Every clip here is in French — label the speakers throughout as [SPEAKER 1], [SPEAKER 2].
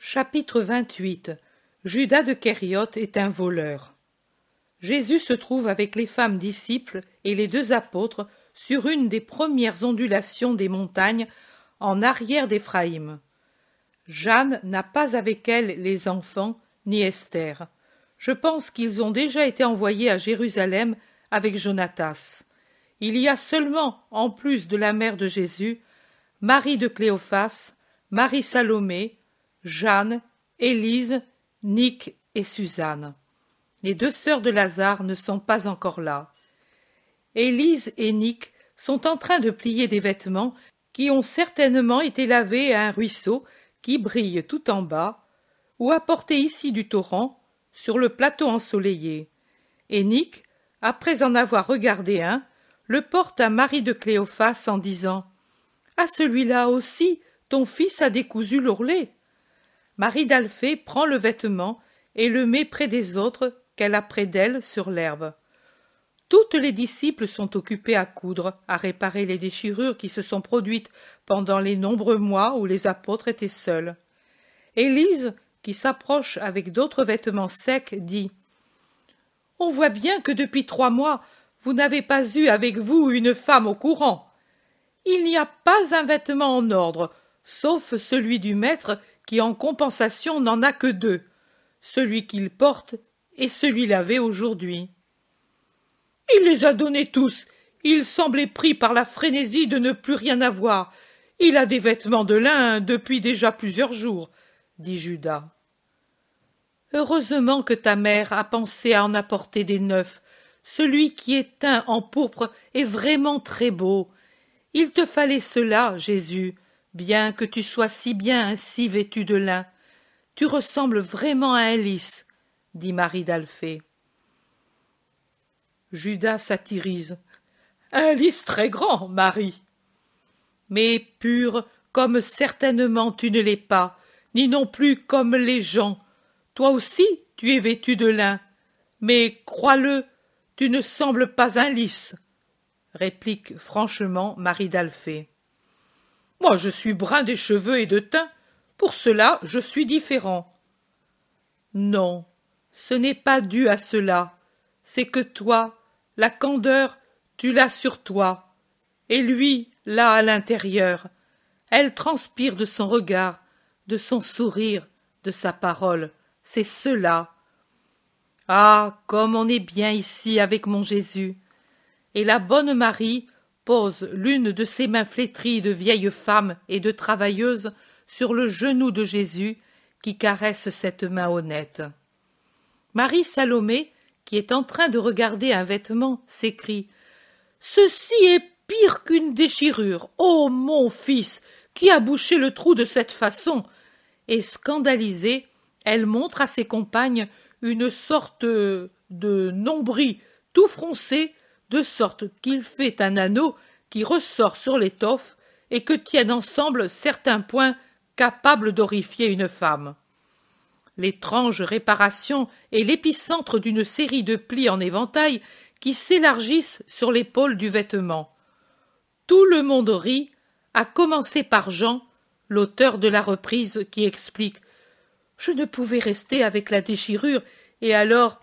[SPEAKER 1] Chapitre 28 Judas de Kériote est un voleur. Jésus se trouve avec les femmes disciples et les deux apôtres sur une des premières ondulations des montagnes en arrière d'Éphraïm. Jeanne n'a pas avec elle les enfants ni Esther. Je pense qu'ils ont déjà été envoyés à Jérusalem avec Jonatas. Il y a seulement, en plus de la mère de Jésus, Marie de Cléophas, Marie Salomé, Jeanne, Élise, Nick et Suzanne. Les deux sœurs de Lazare ne sont pas encore là. Élise et Nick sont en train de plier des vêtements qui ont certainement été lavés à un ruisseau qui brille tout en bas, ou apportés ici du torrent, sur le plateau ensoleillé. Et Nick, après en avoir regardé un, le porte à Marie de Cléophas en disant À celui-là aussi, ton fils a décousu l'ourlet. Marie d'Alphée prend le vêtement et le met près des autres qu'elle a près d'elle sur l'herbe. Toutes les disciples sont occupées à coudre, à réparer les déchirures qui se sont produites pendant les nombreux mois où les apôtres étaient seuls. Élise, qui s'approche avec d'autres vêtements secs, dit On voit bien que depuis trois mois, vous n'avez pas eu avec vous une femme au courant. Il n'y a pas un vêtement en ordre, sauf celui du maître qui en compensation n'en a que deux, celui qu'il porte et celui lavé aujourd'hui. Il les a donnés tous. Il semblait pris par la frénésie de ne plus rien avoir. Il a des vêtements de lin depuis déjà plusieurs jours, dit Judas. Heureusement que ta mère a pensé à en apporter des neufs. Celui qui est teint en pourpre est vraiment très beau. Il te fallait cela, Jésus. Bien que tu sois si bien ainsi vêtu de lin, tu ressembles vraiment à un lys, dit Marie d'Alphée. Judas satirise. Un lys très grand, Marie. Mais pur comme certainement tu ne l'es pas, ni non plus comme les gens. Toi aussi tu es vêtu de lin, mais crois-le, tu ne sembles pas un lys, réplique franchement Marie d'Alphée. Moi, je suis brun des cheveux et de teint. Pour cela, je suis différent. Non, ce n'est pas dû à cela. C'est que toi, la candeur, tu l'as sur toi. Et lui, là, à l'intérieur. Elle transpire de son regard, de son sourire, de sa parole. C'est cela. Ah, comme on est bien ici avec mon Jésus. Et la bonne Marie pose l'une de ses mains flétries de vieille femme et de travailleuse sur le genou de Jésus qui caresse cette main honnête. Marie Salomé, qui est en train de regarder un vêtement, s'écrie Ceci est pire qu'une déchirure. Ô oh, mon fils, qui a bouché le trou de cette façon Et scandalisée, elle montre à ses compagnes une sorte de nombril tout froncé de sorte qu'il fait un anneau qui ressort sur l'étoffe et que tiennent ensemble certains points capables d'horrifier une femme. L'étrange réparation est l'épicentre d'une série de plis en éventail qui s'élargissent sur l'épaule du vêtement. Tout le monde rit, à commencer par Jean, l'auteur de la reprise qui explique Je ne pouvais rester avec la déchirure, et alors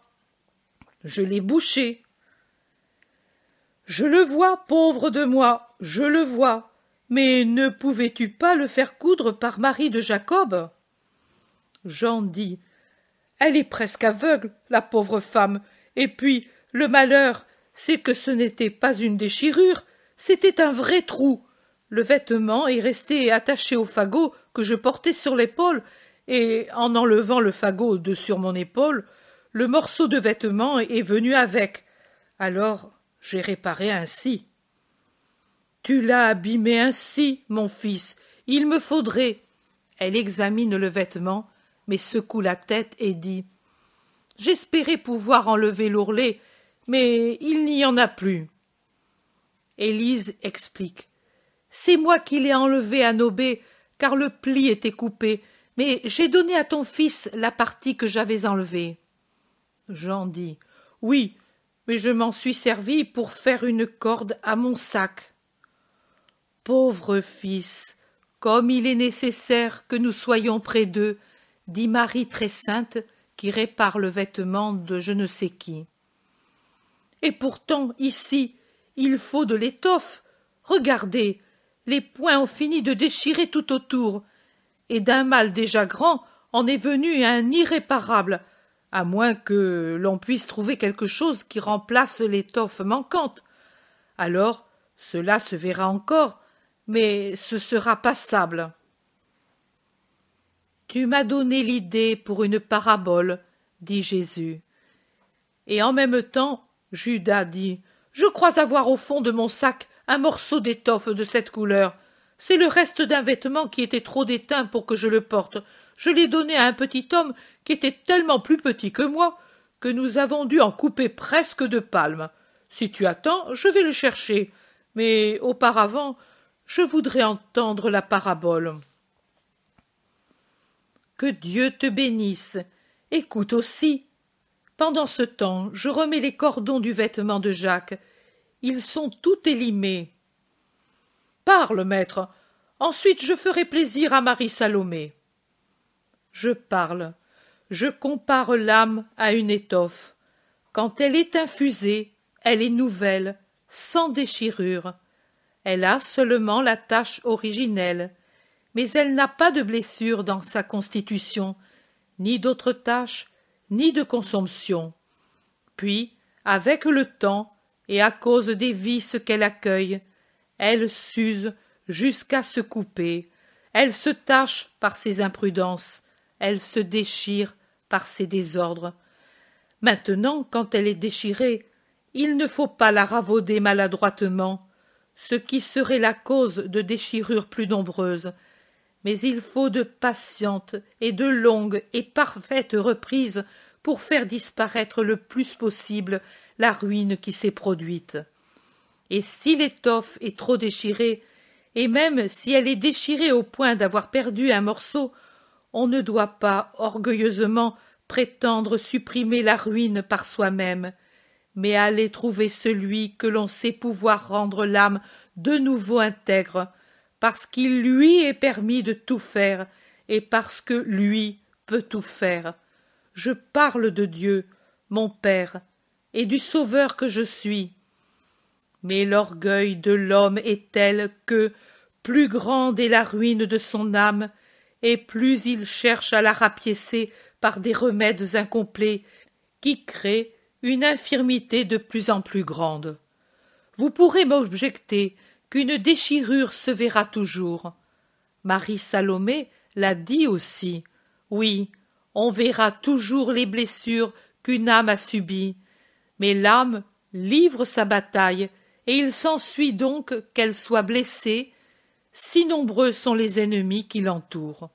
[SPEAKER 1] je l'ai bouché. Je le vois, pauvre de moi, je le vois. Mais ne pouvais-tu pas le faire coudre par Marie de Jacob Jean dit Elle est presque aveugle, la pauvre femme. Et puis, le malheur, c'est que ce n'était pas une déchirure, c'était un vrai trou. Le vêtement est resté attaché au fagot que je portais sur l'épaule, et en enlevant le fagot de sur mon épaule, le morceau de vêtement est venu avec. Alors j'ai réparé ainsi. Tu l'as abîmé ainsi, mon fils, il me faudrait. Elle examine le vêtement, mais secoue la tête et dit J'espérais pouvoir enlever l'ourlet, mais il n'y en a plus. Élise explique C'est moi qui l'ai enlevé à Nobé, car le pli était coupé, mais j'ai donné à ton fils la partie que j'avais enlevée. Jean dit Oui, mais je m'en suis servi pour faire une corde à mon sac. Pauvre fils, comme il est nécessaire que nous soyons près d'eux, dit Marie très sainte qui répare le vêtement de je ne sais qui. Et pourtant, ici, il faut de l'étoffe. Regardez, les poings ont fini de déchirer tout autour, et d'un mal déjà grand en est venu un irréparable à moins que l'on puisse trouver quelque chose qui remplace l'étoffe manquante. Alors cela se verra encore, mais ce sera passable. Tu m'as donné l'idée pour une parabole, dit Jésus. Et en même temps, Judas dit Je crois avoir au fond de mon sac un morceau d'étoffe de cette couleur. C'est le reste d'un vêtement qui était trop déteint pour que je le porte. Je l'ai donné à un petit homme qui était tellement plus petit que moi que nous avons dû en couper presque de palmes. Si tu attends, je vais le chercher. Mais auparavant, je voudrais entendre la parabole. Que Dieu te bénisse. Écoute aussi. Pendant ce temps, je remets les cordons du vêtement de Jacques. Ils sont tout élimés. Parle, maître. Ensuite, je ferai plaisir à Marie Salomé. Je parle je compare l'âme à une étoffe. Quand elle est infusée, elle est nouvelle, sans déchirure. Elle a seulement la tache originelle, mais elle n'a pas de blessure dans sa constitution, ni d'autres taches, ni de consomption. Puis, avec le temps, et à cause des vices qu'elle accueille, elle s'use jusqu'à se couper, elle se tâche par ses imprudences, elle se déchire par ses désordres. Maintenant, quand elle est déchirée, il ne faut pas la ravauder maladroitement, ce qui serait la cause de déchirures plus nombreuses, mais il faut de patientes et de longues et parfaites reprises pour faire disparaître le plus possible la ruine qui s'est produite. Et si l'étoffe est trop déchirée, et même si elle est déchirée au point d'avoir perdu un morceau, on ne doit pas orgueilleusement prétendre supprimer la ruine par soi-même, mais aller trouver celui que l'on sait pouvoir rendre l'âme de nouveau intègre, parce qu'il lui est permis de tout faire, et parce que lui peut tout faire. Je parle de Dieu, mon Père, et du Sauveur que je suis. Mais l'orgueil de l'homme est tel que, plus grande est la ruine de son âme, et plus il cherche à la rapiécer par des remèdes incomplets qui créent une infirmité de plus en plus grande. Vous pourrez m'objecter qu'une déchirure se verra toujours. Marie Salomé l'a dit aussi. Oui, on verra toujours les blessures qu'une âme a subies, mais l'âme livre sa bataille, et il s'ensuit donc qu'elle soit blessée, si nombreux sont les ennemis qui l'entourent.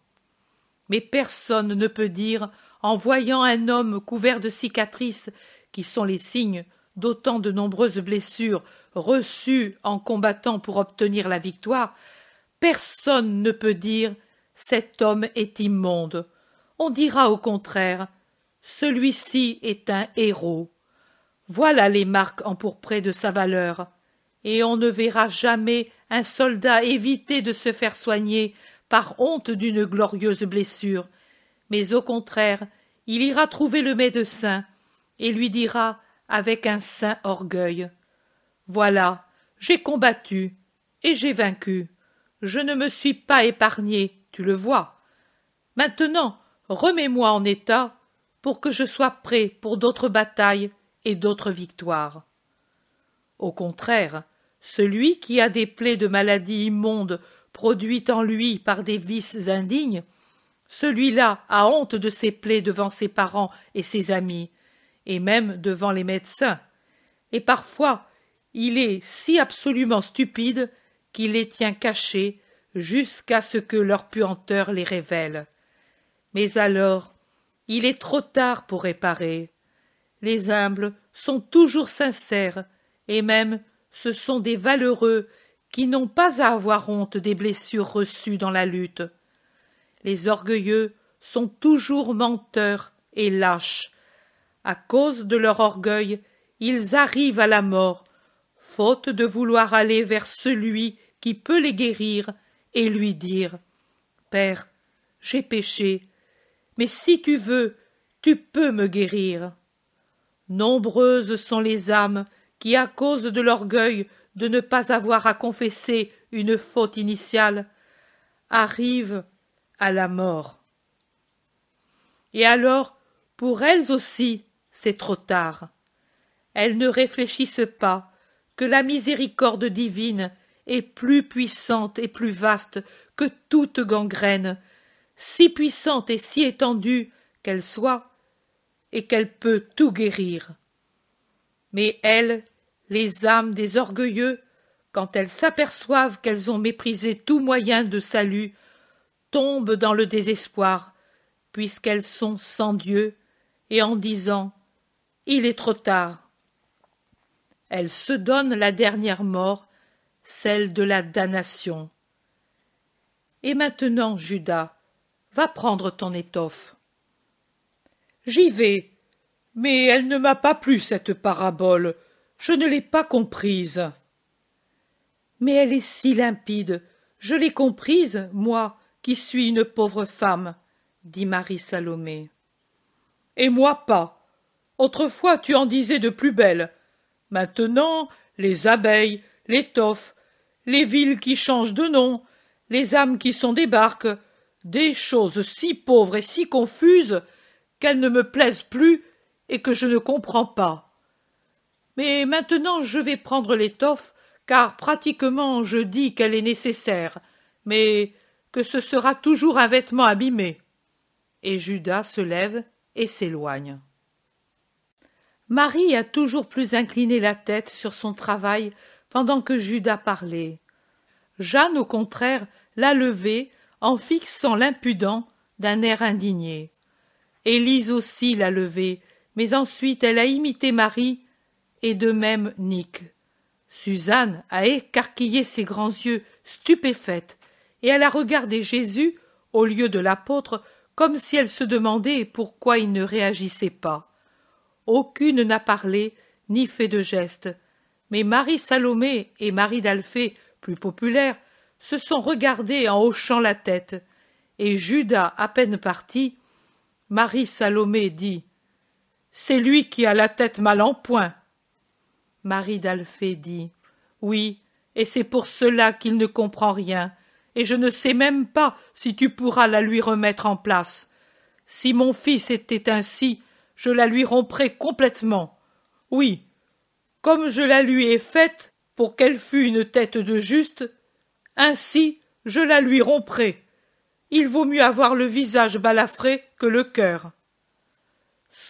[SPEAKER 1] Mais personne ne peut dire, en voyant un homme couvert de cicatrices, qui sont les signes d'autant de nombreuses blessures reçues en combattant pour obtenir la victoire, personne ne peut dire cet homme est immonde. On dira au contraire celui-ci est un héros. Voilà les marques empourprées de sa valeur et on ne verra jamais un soldat éviter de se faire soigner par honte d'une glorieuse blessure, mais au contraire, il ira trouver le médecin et lui dira avec un saint orgueil Voilà, j'ai combattu et j'ai vaincu. Je ne me suis pas épargné, tu le vois. Maintenant, remets-moi en état pour que je sois prêt pour d'autres batailles et d'autres victoires. Au contraire, celui qui a des plaies de maladies immondes produites en lui par des vices indignes, celui-là a honte de ses plaies devant ses parents et ses amis, et même devant les médecins. Et parfois, il est si absolument stupide qu'il les tient cachés jusqu'à ce que leur puanteur les révèle. Mais alors, il est trop tard pour réparer. Les humbles sont toujours sincères et même ce sont des valeureux qui n'ont pas à avoir honte des blessures reçues dans la lutte. Les orgueilleux sont toujours menteurs et lâches. À cause de leur orgueil, ils arrivent à la mort, faute de vouloir aller vers celui qui peut les guérir et lui dire Père, j'ai péché, mais si tu veux, tu peux me guérir. Nombreuses sont les âmes qui, à cause de l'orgueil de ne pas avoir à confesser une faute initiale, arrivent à la mort. Et alors, pour elles aussi, c'est trop tard. Elles ne réfléchissent pas que la miséricorde divine est plus puissante et plus vaste que toute gangrène, si puissante et si étendue qu'elle soit, et qu'elle peut tout guérir. Mais elles, les âmes des orgueilleux, quand elles s'aperçoivent qu'elles ont méprisé tout moyen de salut, tombent dans le désespoir, puisqu'elles sont sans Dieu, et en disant Il est trop tard. Elles se donnent la dernière mort, celle de la damnation. Et maintenant, Judas, va prendre ton étoffe. J'y vais, mais elle ne m'a pas plu, cette parabole. Je ne l'ai pas comprise. Mais elle est si limpide. Je l'ai comprise, moi, qui suis une pauvre femme, dit Marie Salomé. Et moi pas. Autrefois tu en disais de plus belles. Maintenant les abeilles, l'étoffe, les villes qui changent de nom, les âmes qui sont des barques, des choses si pauvres et si confuses qu'elles ne me plaisent plus et que je ne comprends pas. Mais maintenant je vais prendre l'étoffe, car pratiquement je dis qu'elle est nécessaire, mais que ce sera toujours un vêtement abîmé. Et Judas se lève et s'éloigne. Marie a toujours plus incliné la tête sur son travail pendant que Judas parlait. Jeanne, au contraire, l'a levée en fixant l'impudent d'un air indigné. Élise aussi l'a levée mais ensuite elle a imité Marie, et de même Nick. Suzanne a écarquillé ses grands yeux stupéfaite, et elle a regardé Jésus, au lieu de l'apôtre, comme si elle se demandait pourquoi il ne réagissait pas. Aucune n'a parlé, ni fait de geste, mais Marie Salomé et Marie d'Alphée, plus populaires, se sont regardées en hochant la tête, et Judas à peine parti, Marie Salomé dit c'est lui qui a la tête mal en point. Marie d'Alphée dit. Oui, et c'est pour cela qu'il ne comprend rien, et je ne sais même pas si tu pourras la lui remettre en place. Si mon fils était ainsi, je la lui romprais complètement. Oui, comme je la lui ai faite pour qu'elle fût une tête de juste, ainsi je la lui romprais. Il vaut mieux avoir le visage balafré que le cœur.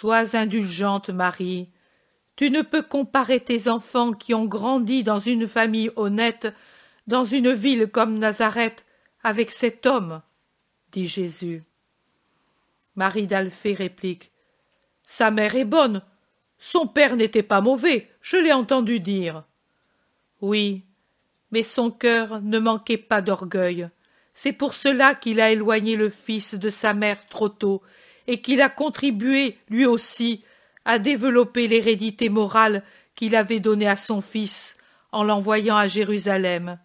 [SPEAKER 1] Sois indulgente, Marie. Tu ne peux comparer tes enfants qui ont grandi dans une famille honnête, dans une ville comme Nazareth, avec cet homme, dit Jésus. Marie d'Alphée réplique. Sa mère est bonne. Son père n'était pas mauvais, je l'ai entendu dire. Oui, mais son cœur ne manquait pas d'orgueil. C'est pour cela qu'il a éloigné le fils de sa mère trop tôt et qu'il a contribué, lui aussi, à développer l'hérédité morale qu'il avait donnée à son fils en l'envoyant à Jérusalem.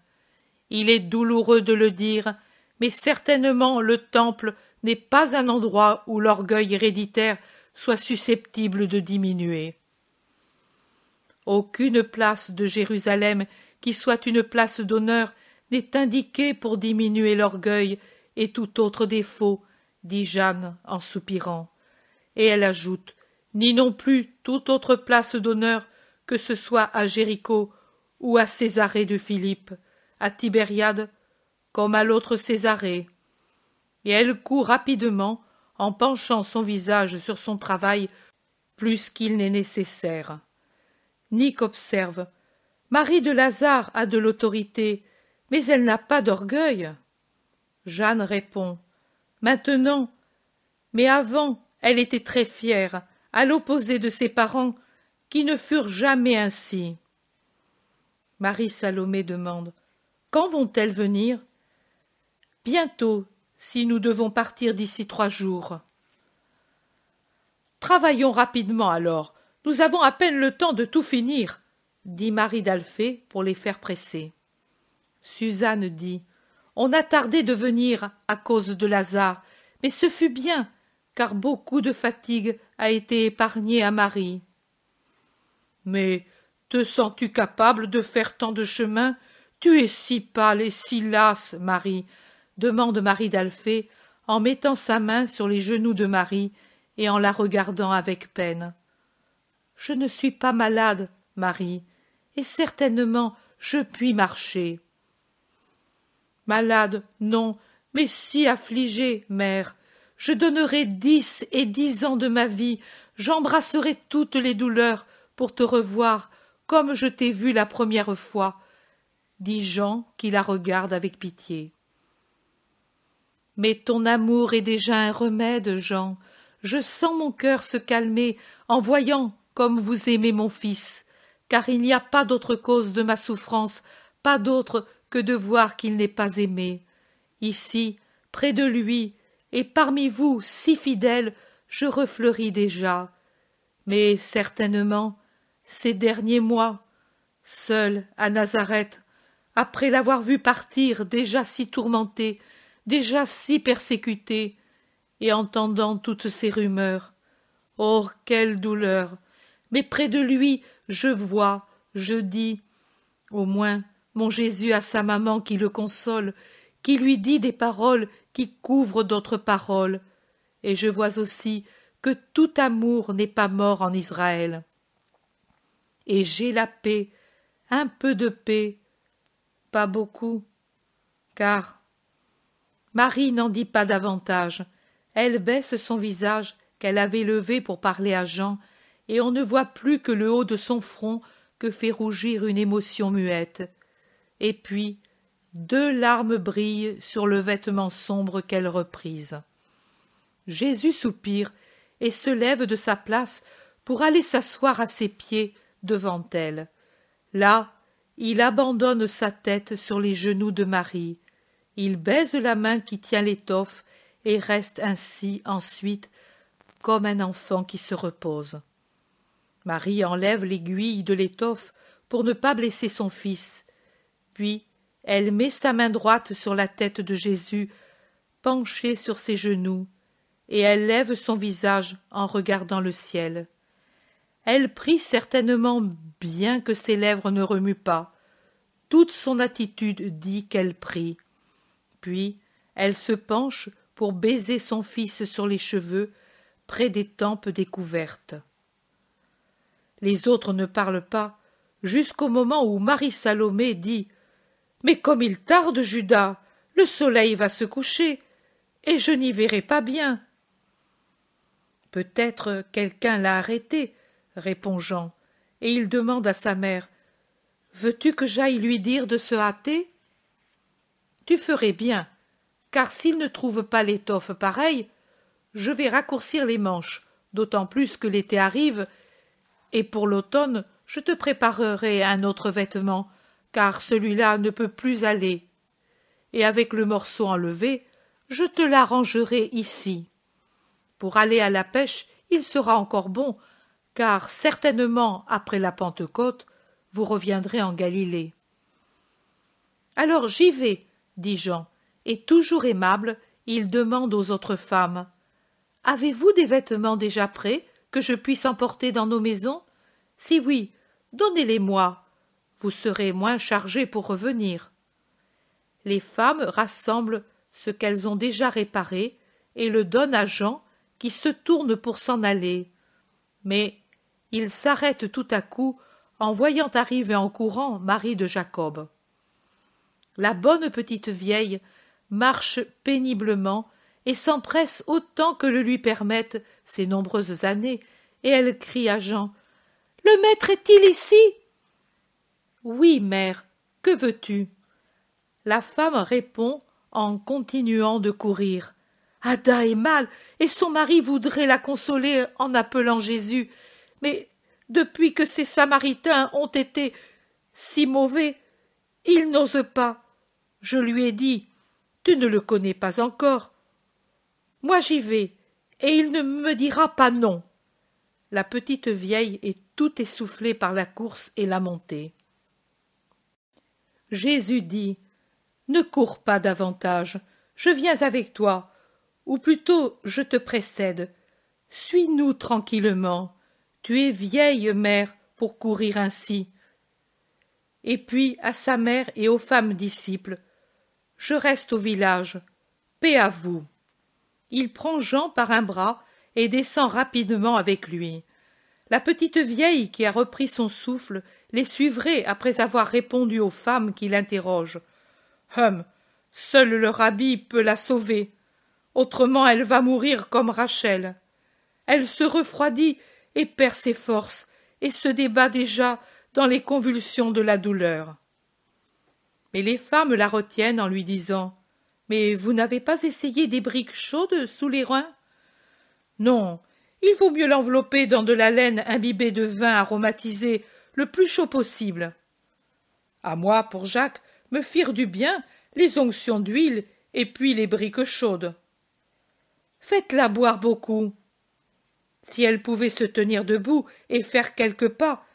[SPEAKER 1] Il est douloureux de le dire, mais certainement le temple n'est pas un endroit où l'orgueil héréditaire soit susceptible de diminuer. Aucune place de Jérusalem qui soit une place d'honneur n'est indiquée pour diminuer l'orgueil et tout autre défaut dit Jeanne en soupirant. Et elle ajoute Ni non plus toute autre place d'honneur que ce soit à Jéricho ou à Césarée de Philippe, à Tibériade comme à l'autre Césarée. Et elle court rapidement en penchant son visage sur son travail plus qu'il n'est nécessaire. Nick observe. Marie de Lazare a de l'autorité, mais elle n'a pas d'orgueil. Jeanne répond maintenant. Mais avant, elle était très fière, à l'opposé de ses parents, qui ne furent jamais ainsi. Marie Salomé demande. Quand vont elles venir? Bientôt, si nous devons partir d'ici trois jours. Travaillons rapidement alors. Nous avons à peine le temps de tout finir, dit Marie d'Alphée pour les faire presser. Suzanne dit. On a tardé de venir à cause de Lazare, mais ce fut bien, car beaucoup de fatigue a été épargnée à Marie. Mais te sens-tu capable de faire tant de chemin Tu es si pâle et si lasse, Marie, demande Marie d'Alphée en mettant sa main sur les genoux de Marie et en la regardant avec peine. Je ne suis pas malade, Marie, et certainement je puis marcher. Malade, non, mais si affligée, mère. Je donnerai dix et dix ans de ma vie, j'embrasserai toutes les douleurs pour te revoir, comme je t'ai vu la première fois, dit Jean qui la regarde avec pitié. Mais ton amour est déjà un remède, Jean. Je sens mon cœur se calmer en voyant comme vous aimez mon fils, car il n'y a pas d'autre cause de ma souffrance, pas d'autre que de voir qu'il n'est pas aimé. Ici, près de lui, et parmi vous si fidèles, je refleuris déjà. Mais certainement, ces derniers mois, seul à Nazareth, après l'avoir vu partir déjà si tourmenté, déjà si persécuté, et entendant toutes ces rumeurs. Oh, quelle douleur! Mais près de lui, je vois, je dis, au moins mon Jésus a sa maman qui le console, qui lui dit des paroles qui couvrent d'autres paroles. Et je vois aussi que tout amour n'est pas mort en Israël. Et j'ai la paix, un peu de paix, pas beaucoup, car Marie n'en dit pas davantage. Elle baisse son visage qu'elle avait levé pour parler à Jean, et on ne voit plus que le haut de son front que fait rougir une émotion muette et puis deux larmes brillent sur le vêtement sombre qu'elle reprise. Jésus soupire et se lève de sa place pour aller s'asseoir à ses pieds devant elle. Là, il abandonne sa tête sur les genoux de Marie, il baise la main qui tient l'étoffe et reste ainsi ensuite comme un enfant qui se repose. Marie enlève l'aiguille de l'étoffe pour ne pas blesser son fils, puis elle met sa main droite sur la tête de Jésus, penchée sur ses genoux, et elle lève son visage en regardant le ciel. Elle prie certainement bien que ses lèvres ne remuent pas. Toute son attitude dit qu'elle prie. Puis elle se penche pour baiser son fils sur les cheveux, près des tempes découvertes. Les autres ne parlent pas, jusqu'au moment où Marie Salomé dit mais comme il tarde, Judas, le soleil va se coucher, et je n'y verrai pas bien. Peut-être quelqu'un l'a arrêté, répond Jean, et il demande à sa mère. Veux-tu que j'aille lui dire de se hâter Tu ferais bien, car s'il ne trouve pas l'étoffe pareille, je vais raccourcir les manches, d'autant plus que l'été arrive, et pour l'automne, je te préparerai un autre vêtement car celui-là ne peut plus aller. Et avec le morceau enlevé, je te l'arrangerai ici. Pour aller à la pêche, il sera encore bon, car certainement après la Pentecôte, vous reviendrez en Galilée. Alors j'y vais, dit Jean, et toujours aimable, il demande aux autres femmes. Avez-vous des vêtements déjà prêts que je puisse emporter dans nos maisons Si oui, donnez-les-moi. Vous serez moins chargé pour revenir. Les femmes rassemblent ce qu'elles ont déjà réparé et le donnent à Jean qui se tourne pour s'en aller. Mais il s'arrête tout à coup en voyant arriver en courant Marie de Jacob. La bonne petite vieille marche péniblement et s'empresse autant que le lui permettent ses nombreuses années, et elle crie à Jean. Le maître est-il ici oui, mère, que veux-tu La femme répond en continuant de courir. Ada est mal, et son mari voudrait la consoler en appelant Jésus. Mais depuis que ces Samaritains ont été si mauvais, il n'ose pas. Je lui ai dit Tu ne le connais pas encore. Moi j'y vais, et il ne me dira pas non. La petite vieille est tout essoufflée par la course et la montée. Jésus dit Ne cours pas davantage, je viens avec toi, ou plutôt je te précède. Suis-nous tranquillement. Tu es vieille mère pour courir ainsi. Et puis à sa mère et aux femmes disciples Je reste au village. Paix à vous. Il prend Jean par un bras et descend rapidement avec lui. La petite vieille qui a repris son souffle les suivrait après avoir répondu aux femmes qui l'interrogent. Hum, seul le rabbi peut la sauver. Autrement, elle va mourir comme Rachel. Elle se refroidit et perd ses forces et se débat déjà dans les convulsions de la douleur. Mais les femmes la retiennent en lui disant Mais vous n'avez pas essayé des briques chaudes sous les reins Non, il vaut mieux l'envelopper dans de la laine imbibée de vin aromatisé le plus chaud possible. À moi, pour Jacques, me firent du bien les onctions d'huile et puis les briques chaudes. Faites-la boire beaucoup. Si elle pouvait se tenir debout et faire quelques pas,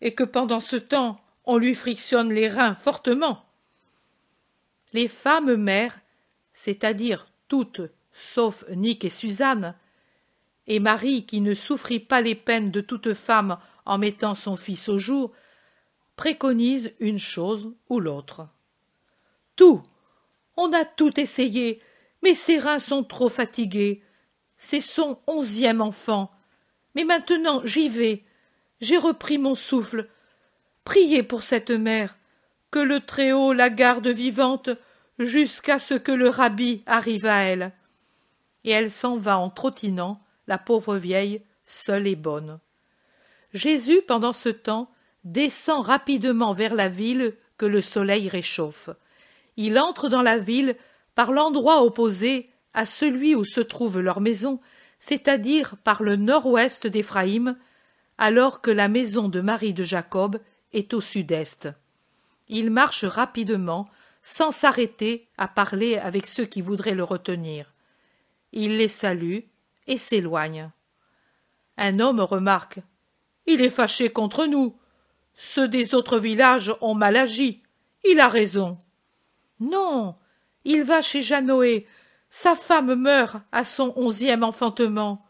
[SPEAKER 1] et que pendant ce temps on lui frictionne les reins fortement. Les femmes mères, c'est-à-dire toutes, sauf Nick et Suzanne, et Marie, qui ne souffrit pas les peines de toute femme en mettant son fils au jour, préconise une chose ou l'autre. Tout. On a tout essayé, mais ses reins sont trop fatigués. C'est son onzième enfant. Mais maintenant j'y vais. J'ai repris mon souffle. Priez pour cette mère, que le Très-Haut la garde vivante jusqu'à ce que le rabbi arrive à elle. Et elle s'en va en trottinant, la pauvre vieille, seule et bonne. Jésus, pendant ce temps, descend rapidement vers la ville que le soleil réchauffe. Il entre dans la ville par l'endroit opposé à celui où se trouve leur maison, c'est-à-dire par le nord-ouest d'Éphraïm, alors que la maison de Marie de Jacob est au sud-est. Il marche rapidement, sans s'arrêter à parler avec ceux qui voudraient le retenir. Il les salue, et s'éloigne. Un homme remarque. Il est fâché contre nous. Ceux des autres villages ont mal agi. Il a raison. Non. Il va chez Janoé. Sa femme meurt à son onzième enfantement.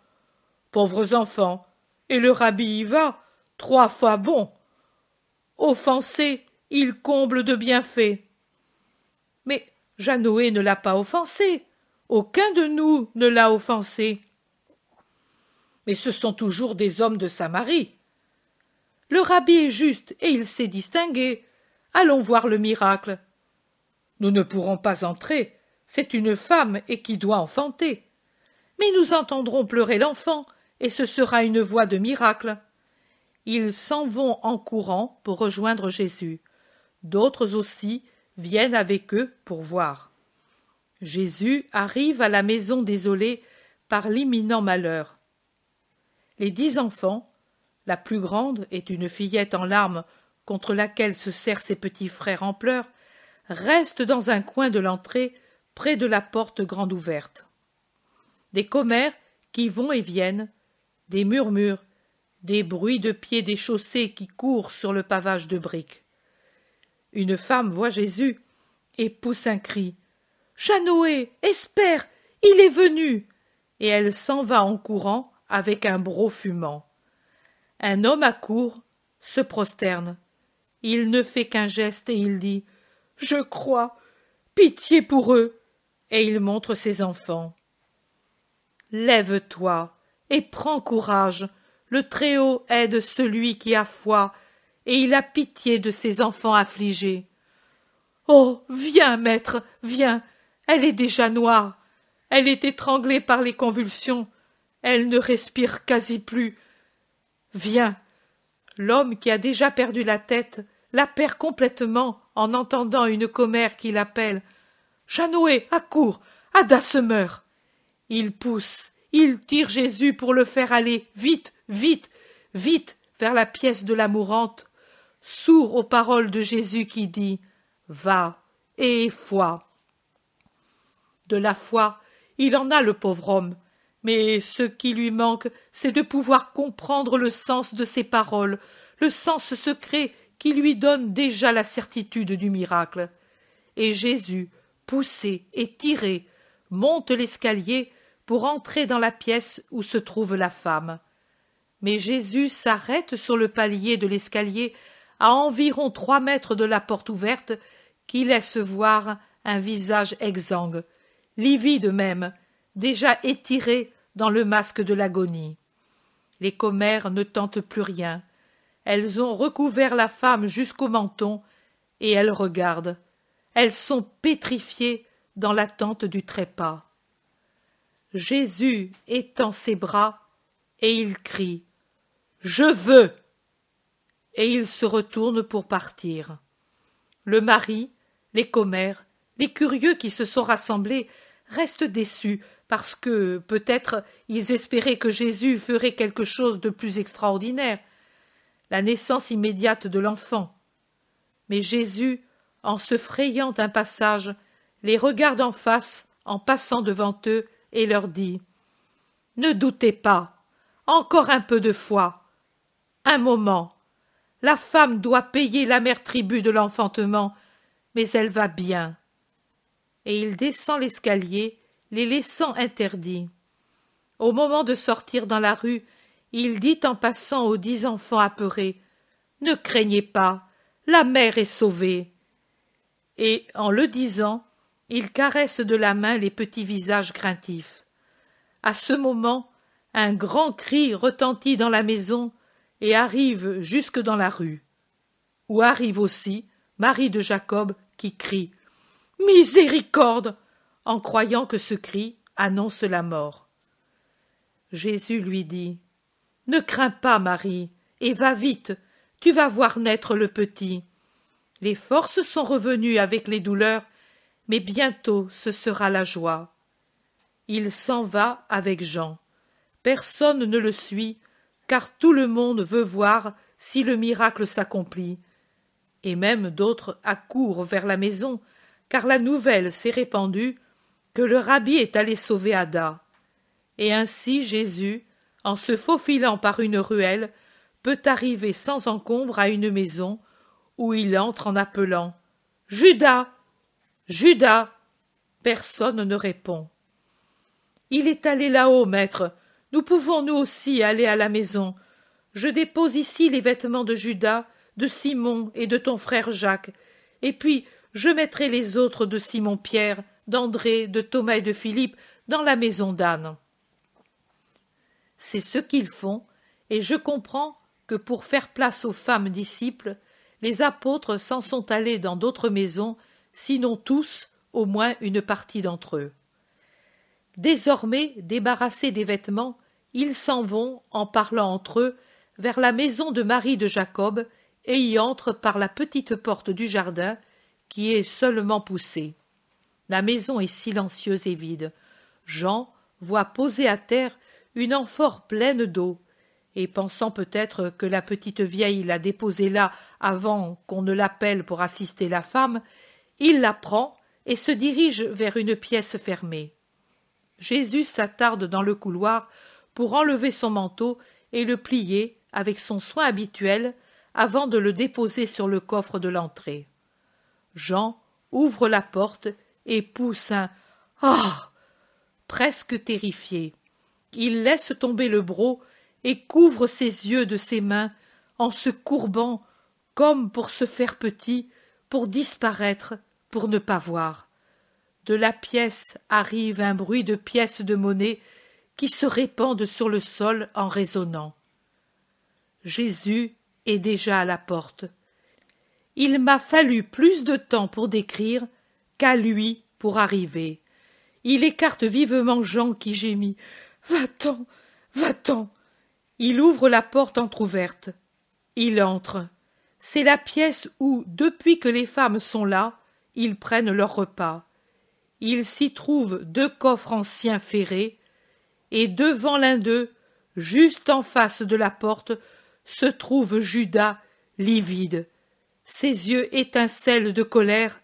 [SPEAKER 1] Pauvres enfants. Et le rabbi y va, trois fois bon. Offensé, il comble de bienfaits. Mais Janoé ne l'a pas offensé. Aucun de nous ne l'a offensé mais ce sont toujours des hommes de Samarie. Le rabbi est juste et il s'est distingué. Allons voir le miracle. Nous ne pourrons pas entrer. C'est une femme et qui doit enfanter. Mais nous entendrons pleurer l'enfant, et ce sera une voix de miracle. Ils s'en vont en courant pour rejoindre Jésus. D'autres aussi viennent avec eux pour voir. Jésus arrive à la maison désolée par l'imminent malheur les dix enfants, la plus grande est une fillette en larmes contre laquelle se serrent ses petits frères en pleurs, restent dans un coin de l'entrée, près de la porte grande ouverte. Des commères qui vont et viennent, des murmures, des bruits de pieds des chaussées qui courent sur le pavage de briques. Une femme voit Jésus et pousse un cri. Chanoé, espère, il est venu. Et elle s'en va en courant, avec un broc fumant. Un homme accourt, se prosterne. Il ne fait qu'un geste et il dit Je crois, pitié pour eux Et il montre ses enfants. Lève-toi et prends courage. Le Très-Haut aide celui qui a foi et il a pitié de ses enfants affligés. Oh viens, maître, viens Elle est déjà noire. Elle est étranglée par les convulsions. Elle ne respire quasi plus. Viens. L'homme qui a déjà perdu la tête la perd complètement en entendant une commère qui l'appelle. Janoé, accours. Ada se meurt. Il pousse, il tire Jésus pour le faire aller vite, vite, vite vers la pièce de la mourante, sourd aux paroles de Jésus qui dit Va et foi. De la foi, il en a le pauvre homme mais ce qui lui manque, c'est de pouvoir comprendre le sens de ses paroles, le sens secret qui lui donne déjà la certitude du miracle. Et Jésus, poussé et tiré, monte l'escalier pour entrer dans la pièce où se trouve la femme. Mais Jésus s'arrête sur le palier de l'escalier à environ trois mètres de la porte ouverte qui laisse voir un visage exsangue, livide même, déjà étiré dans le masque de l'agonie. Les commères ne tentent plus rien. Elles ont recouvert la femme jusqu'au menton et elles regardent. Elles sont pétrifiées dans l'attente du trépas. Jésus étend ses bras et il crie Je veux Et il se retourne pour partir. Le mari, les commères, les curieux qui se sont rassemblés restent déçus parce que peut-être ils espéraient que Jésus ferait quelque chose de plus extraordinaire, la naissance immédiate de l'enfant. Mais Jésus, en se frayant un passage, les regarde en face en passant devant eux et leur dit Ne doutez pas, encore un peu de foi. Un moment. La femme doit payer l'amère tribu de l'enfantement, mais elle va bien. Et il descend l'escalier les laissant interdits. Au moment de sortir dans la rue, il dit en passant aux dix enfants apeurés Ne craignez pas, la mère est sauvée. Et en le disant, il caresse de la main les petits visages craintifs. À ce moment, un grand cri retentit dans la maison et arrive jusque dans la rue. Où arrive aussi Marie de Jacob qui crie Miséricorde en croyant que ce cri annonce la mort. Jésus lui dit Ne crains pas, Marie, et va vite, tu vas voir naître le petit. Les forces sont revenues avec les douleurs, mais bientôt ce sera la joie. Il s'en va avec Jean. Personne ne le suit, car tout le monde veut voir si le miracle s'accomplit. Et même d'autres accourent vers la maison, car la nouvelle s'est répandue que le rabbi est allé sauver Ada. Et ainsi Jésus, en se faufilant par une ruelle, peut arriver sans encombre à une maison où il entre en appelant Judas Judas Personne ne répond. Il est allé là-haut, maître. Nous pouvons nous aussi aller à la maison. Je dépose ici les vêtements de Judas, de Simon et de ton frère Jacques, et puis je mettrai les autres de Simon Pierre, d'André, de Thomas et de Philippe dans la maison d'Anne. C'est ce qu'ils font, et je comprends que pour faire place aux femmes disciples, les apôtres s'en sont allés dans d'autres maisons, sinon tous, au moins une partie d'entre eux. Désormais, débarrassés des vêtements, ils s'en vont, en parlant entre eux, vers la maison de Marie de Jacob, et y entrent par la petite porte du jardin, qui est seulement poussée. La maison est silencieuse et vide. Jean voit poser à terre une amphore pleine d'eau, et pensant peut-être que la petite vieille l'a déposée là avant qu'on ne l'appelle pour assister la femme, il la prend et se dirige vers une pièce fermée. Jésus s'attarde dans le couloir pour enlever son manteau et le plier avec son soin habituel avant de le déposer sur le coffre de l'entrée. Jean ouvre la porte et pousse un Ah oh presque terrifié. Il laisse tomber le broc et couvre ses yeux de ses mains en se courbant comme pour se faire petit, pour disparaître, pour ne pas voir. De la pièce arrive un bruit de pièces de monnaie qui se répandent sur le sol en résonnant. Jésus est déjà à la porte. Il m'a fallu plus de temps pour décrire qu'à lui pour arriver. Il écarte vivement Jean qui gémit. Va-t'en, va-t'en. Il ouvre la porte entr'ouverte. Il entre. C'est la pièce où, depuis que les femmes sont là, ils prennent leur repas. Il s'y trouve deux coffres anciens ferrés, et devant l'un d'eux, juste en face de la porte, se trouve Judas, livide. Ses yeux étincellent de colère,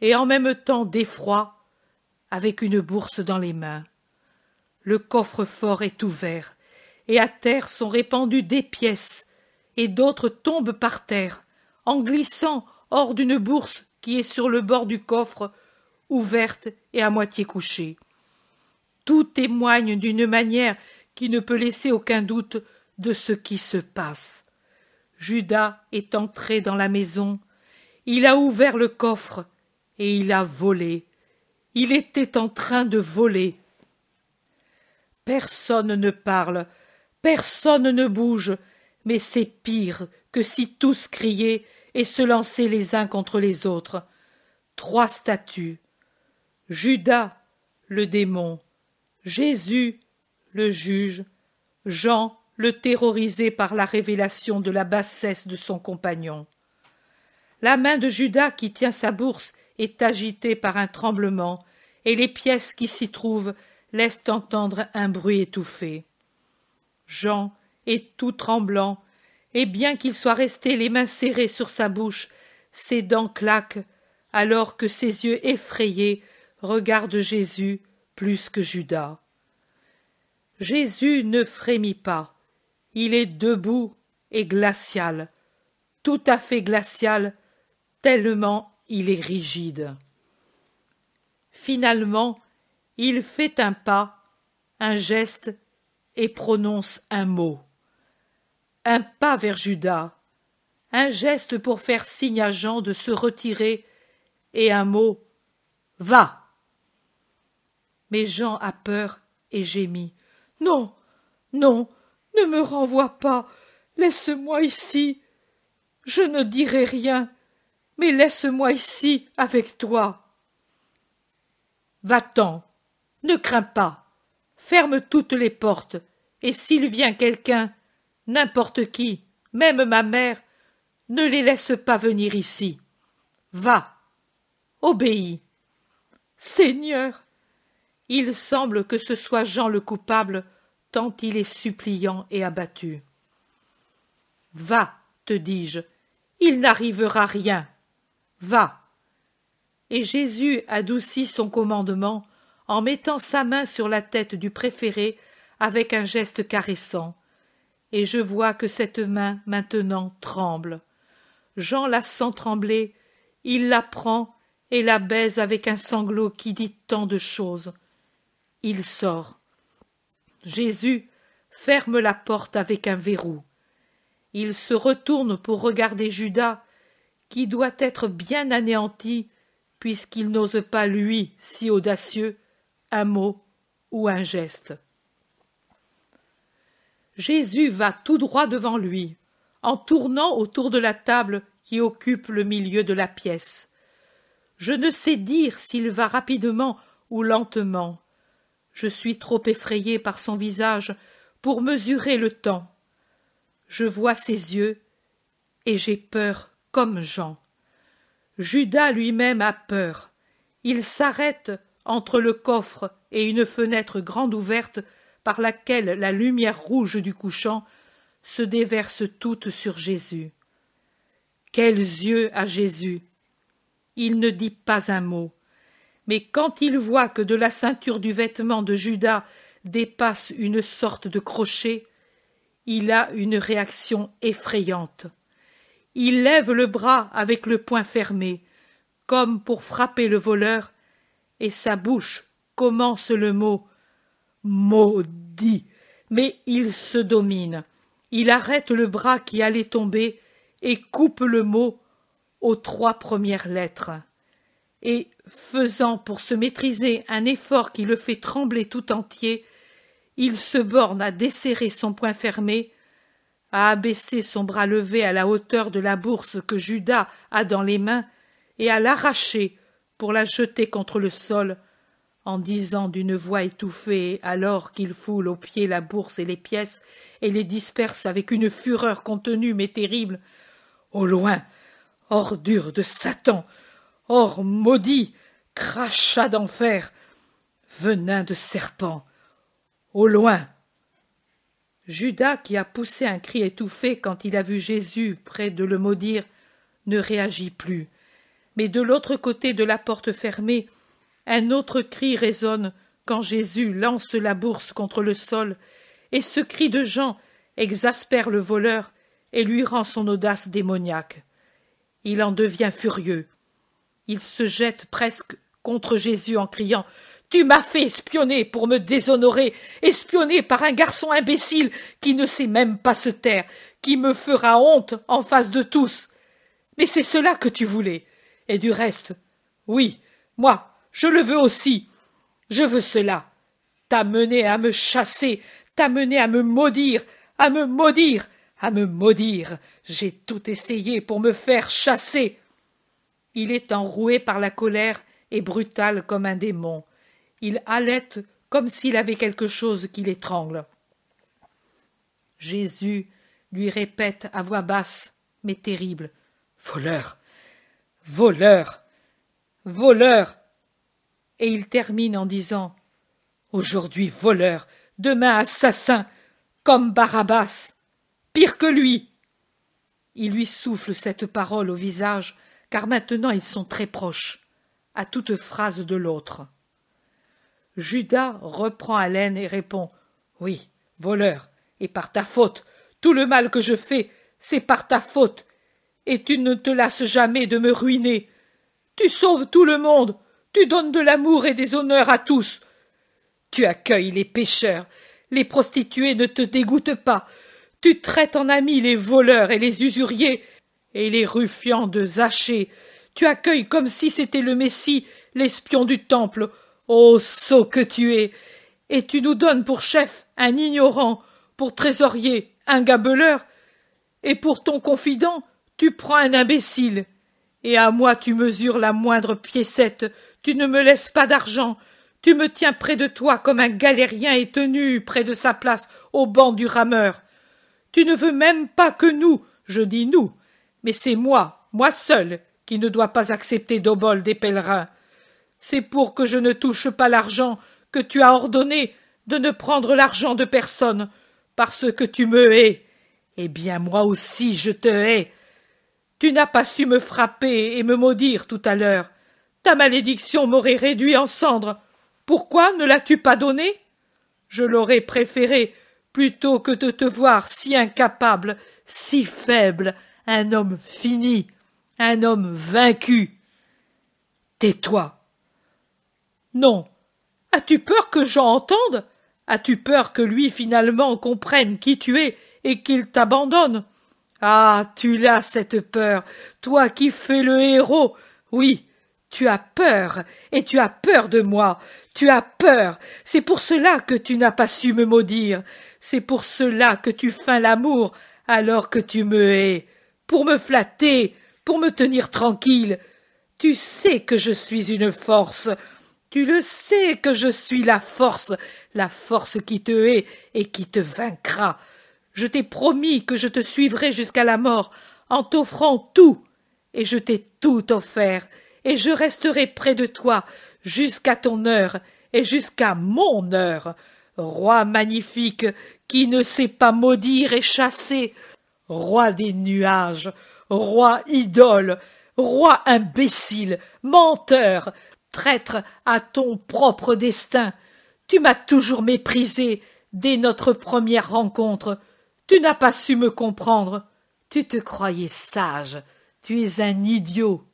[SPEAKER 1] et en même temps d'effroi, avec une bourse dans les mains. Le coffre-fort est ouvert, et à terre sont répandues des pièces, et d'autres tombent par terre, en glissant hors d'une bourse qui est sur le bord du coffre, ouverte et à moitié couchée. Tout témoigne d'une manière qui ne peut laisser aucun doute de ce qui se passe. Judas est entré dans la maison, il a ouvert le coffre, et il a volé. Il était en train de voler. Personne ne parle, personne ne bouge, mais c'est pire que si tous criaient et se lançaient les uns contre les autres. Trois statues. Judas, le démon, Jésus, le juge, Jean, le terrorisé par la révélation de la bassesse de son compagnon. La main de Judas qui tient sa bourse est agité par un tremblement, et les pièces qui s'y trouvent laissent entendre un bruit étouffé. Jean est tout tremblant, et bien qu'il soit resté les mains serrées sur sa bouche, ses dents claquent, alors que ses yeux effrayés regardent Jésus plus que Judas. Jésus ne frémit pas. Il est debout et glacial, tout à fait glacial, tellement il est rigide. Finalement, il fait un pas, un geste et prononce un mot. Un pas vers Judas, un geste pour faire signe à Jean de se retirer et un mot Va. Mais Jean a peur et gémit. Non, non, ne me renvoie pas, laisse-moi ici. Je ne dirai rien, mais laisse-moi ici avec toi. Va-t'en, ne crains pas, ferme toutes les portes, et s'il vient quelqu'un, n'importe qui, même ma mère, ne les laisse pas venir ici. Va, obéis. Seigneur, il semble que ce soit Jean le coupable, tant il est suppliant et abattu. Va, te dis-je, il n'arrivera rien. Va. Et Jésus adoucit son commandement en mettant sa main sur la tête du préféré avec un geste caressant. Et je vois que cette main maintenant tremble. Jean la sent trembler, il la prend et la baise avec un sanglot qui dit tant de choses. Il sort. Jésus ferme la porte avec un verrou. Il se retourne pour regarder Judas qui doit être bien anéanti, puisqu'il n'ose pas, lui, si audacieux, un mot ou un geste. Jésus va tout droit devant lui, en tournant autour de la table qui occupe le milieu de la pièce. Je ne sais dire s'il va rapidement ou lentement. Je suis trop effrayé par son visage pour mesurer le temps. Je vois ses yeux et j'ai peur comme Jean. Judas lui-même a peur. Il s'arrête entre le coffre et une fenêtre grande ouverte par laquelle la lumière rouge du couchant se déverse toute sur Jésus. Quels yeux a Jésus Il ne dit pas un mot. Mais quand il voit que de la ceinture du vêtement de Judas dépasse une sorte de crochet, il a une réaction effrayante il lève le bras avec le poing fermé, comme pour frapper le voleur, et sa bouche commence le mot maudit. Mais il se domine. Il arrête le bras qui allait tomber et coupe le mot aux trois premières lettres. Et, faisant pour se maîtriser un effort qui le fait trembler tout entier, il se borne à desserrer son poing fermé à abaisser son bras levé à la hauteur de la bourse que Judas a dans les mains et à l'arracher pour la jeter contre le sol, en disant d'une voix étouffée, alors qu'il foule aux pieds la bourse et les pièces, et les disperse avec une fureur contenue mais terrible. Au loin, ordure de Satan, or maudit, crachat d'enfer, venin de serpent. Au loin. Judas, qui a poussé un cri étouffé quand il a vu Jésus près de le maudire, ne réagit plus. Mais de l'autre côté de la porte fermée, un autre cri résonne quand Jésus lance la bourse contre le sol, et ce cri de Jean exaspère le voleur et lui rend son audace démoniaque. Il en devient furieux. Il se jette presque contre Jésus en criant tu m'as fait espionner pour me déshonorer, espionner par un garçon imbécile qui ne sait même pas se taire, qui me fera honte en face de tous. Mais c'est cela que tu voulais. Et du reste, oui, moi, je le veux aussi. Je veux cela. T'as mené à me chasser, t'as mené à me maudire, à me maudire, à me maudire. J'ai tout essayé pour me faire chasser. Il est enroué par la colère et brutal comme un démon. Il halète comme s'il avait quelque chose qui l'étrangle. Jésus lui répète à voix basse, mais terrible. Voleur. Voleur. Voleur. Et il termine en disant. Aujourd'hui voleur, demain assassin, comme Barabbas. Pire que lui. Il lui souffle cette parole au visage, car maintenant ils sont très proches, à toute phrase de l'autre. Judas reprend haleine et répond Oui, voleur, et par ta faute. Tout le mal que je fais, c'est par ta faute. Et tu ne te lasses jamais de me ruiner. Tu sauves tout le monde. Tu donnes de l'amour et des honneurs à tous. Tu accueilles les pécheurs. Les prostituées ne te dégoûtent pas. Tu traites en amis les voleurs et les usuriers et les ruffians de Zachée. Tu accueilles comme si c'était le Messie l'espion du temple Ô sot que tu es Et tu nous donnes pour chef un ignorant, pour trésorier un gabeleur, et pour ton confident tu prends un imbécile. Et à moi tu mesures la moindre piécette, tu ne me laisses pas d'argent, tu me tiens près de toi comme un galérien est tenu près de sa place au banc du rameur. Tu ne veux même pas que nous, je dis nous, mais c'est moi, moi seul, qui ne dois pas accepter d'obol des pèlerins. C'est pour que je ne touche pas l'argent que tu as ordonné de ne prendre l'argent de personne, parce que tu me hais. Eh bien, moi aussi, je te hais. Tu n'as pas su me frapper et me maudire tout à l'heure. Ta malédiction m'aurait réduit en cendres. Pourquoi ne l'as-tu pas donnée Je l'aurais préféré plutôt que de te voir si incapable, si faible, un homme fini, un homme vaincu. Tais-toi. Non. As-tu peur que j'en entende As-tu peur que lui finalement comprenne qui tu es et qu'il t'abandonne Ah, tu l'as cette peur, toi qui fais le héros. Oui, tu as peur, et tu as peur de moi. Tu as peur. C'est pour cela que tu n'as pas su me maudire. C'est pour cela que tu feins l'amour alors que tu me hais. Pour me flatter, pour me tenir tranquille. Tu sais que je suis une force. Tu le sais que je suis la force, la force qui te hait et qui te vaincra. Je t'ai promis que je te suivrai jusqu'à la mort, en t'offrant tout, et je t'ai tout offert, et je resterai près de toi jusqu'à ton heure et jusqu'à mon heure. Roi magnifique qui ne sait pas maudire et chasser, roi des nuages, roi idole, roi imbécile, menteur, traître à ton propre destin. Tu m'as toujours méprisé dès notre première rencontre. Tu n'as pas su me comprendre. Tu te croyais sage. Tu es un idiot.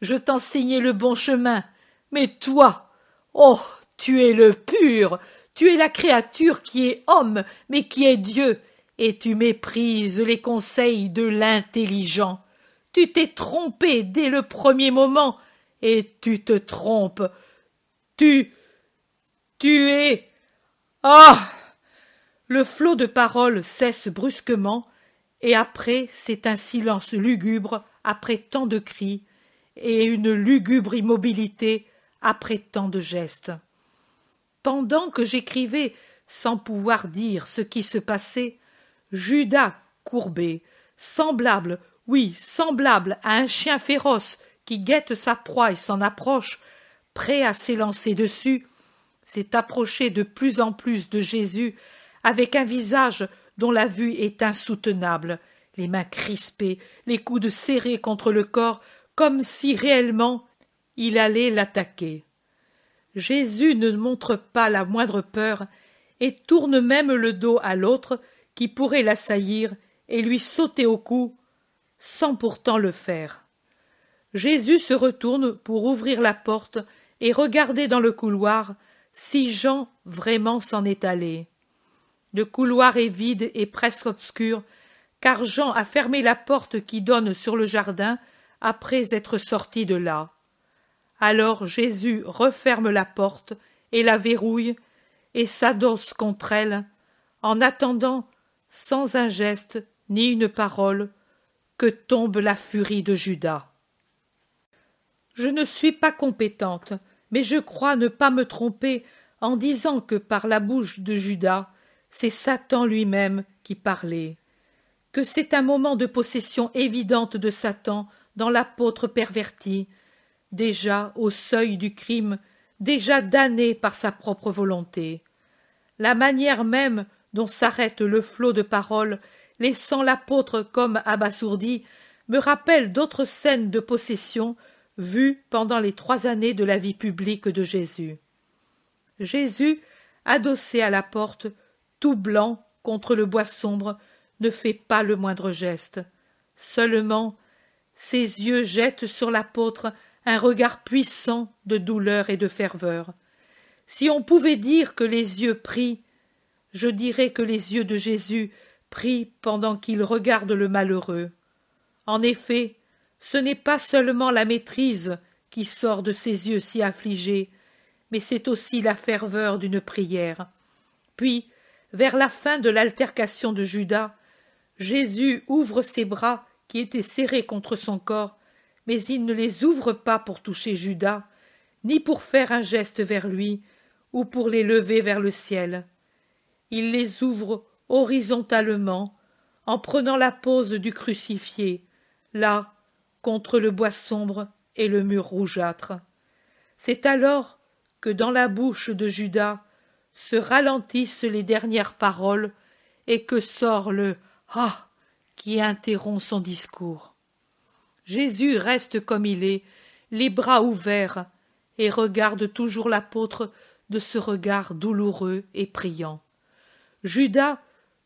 [SPEAKER 1] Je t'enseignais le bon chemin. Mais toi, oh, tu es le pur. Tu es la créature qui est homme, mais qui est Dieu. Et tu méprises les conseils de l'intelligent. Tu t'es trompé dès le premier moment et tu te trompes. Tu. Tu es. Ah. Le flot de paroles cesse brusquement, et après c'est un silence lugubre après tant de cris, et une lugubre immobilité après tant de gestes. Pendant que j'écrivais, sans pouvoir dire ce qui se passait, Judas courbé, semblable, oui, semblable à un chien féroce qui guette sa proie et s'en approche, prêt à s'élancer dessus, s'est approché de plus en plus de Jésus avec un visage dont la vue est insoutenable, les mains crispées, les coudes serrés contre le corps, comme si réellement il allait l'attaquer. Jésus ne montre pas la moindre peur et tourne même le dos à l'autre qui pourrait l'assaillir et lui sauter au cou, sans pourtant le faire. Jésus se retourne pour ouvrir la porte et regarder dans le couloir si Jean vraiment s'en est allé. Le couloir est vide et presque obscur, car Jean a fermé la porte qui donne sur le jardin après être sorti de là. Alors Jésus referme la porte et la verrouille et s'adosse contre elle, en attendant, sans un geste ni une parole, que tombe la furie de Judas. Je ne suis pas compétente, mais je crois ne pas me tromper en disant que par la bouche de Judas, c'est Satan lui-même qui parlait, que c'est un moment de possession évidente de Satan dans l'apôtre perverti, déjà au seuil du crime, déjà damné par sa propre volonté. La manière même dont s'arrête le flot de paroles, laissant l'apôtre comme abasourdi, me rappelle d'autres scènes de possession vu pendant les trois années de la vie publique de Jésus. Jésus, adossé à la porte, tout blanc contre le bois sombre, ne fait pas le moindre geste. Seulement, ses yeux jettent sur l'apôtre un regard puissant de douleur et de ferveur. Si on pouvait dire que les yeux prient, je dirais que les yeux de Jésus prient pendant qu'il regarde le malheureux. En effet, ce n'est pas seulement la maîtrise qui sort de ses yeux si affligés, mais c'est aussi la ferveur d'une prière. Puis, vers la fin de l'altercation de Judas, Jésus ouvre ses bras qui étaient serrés contre son corps, mais il ne les ouvre pas pour toucher Judas, ni pour faire un geste vers lui, ou pour les lever vers le ciel. Il les ouvre horizontalement, en prenant la pose du crucifié, là contre le bois sombre et le mur rougeâtre. C'est alors que dans la bouche de Judas se ralentissent les dernières paroles et que sort le Ah qui interrompt son discours. Jésus reste comme il est, les bras ouverts, et regarde toujours l'apôtre de ce regard douloureux et priant. Judas,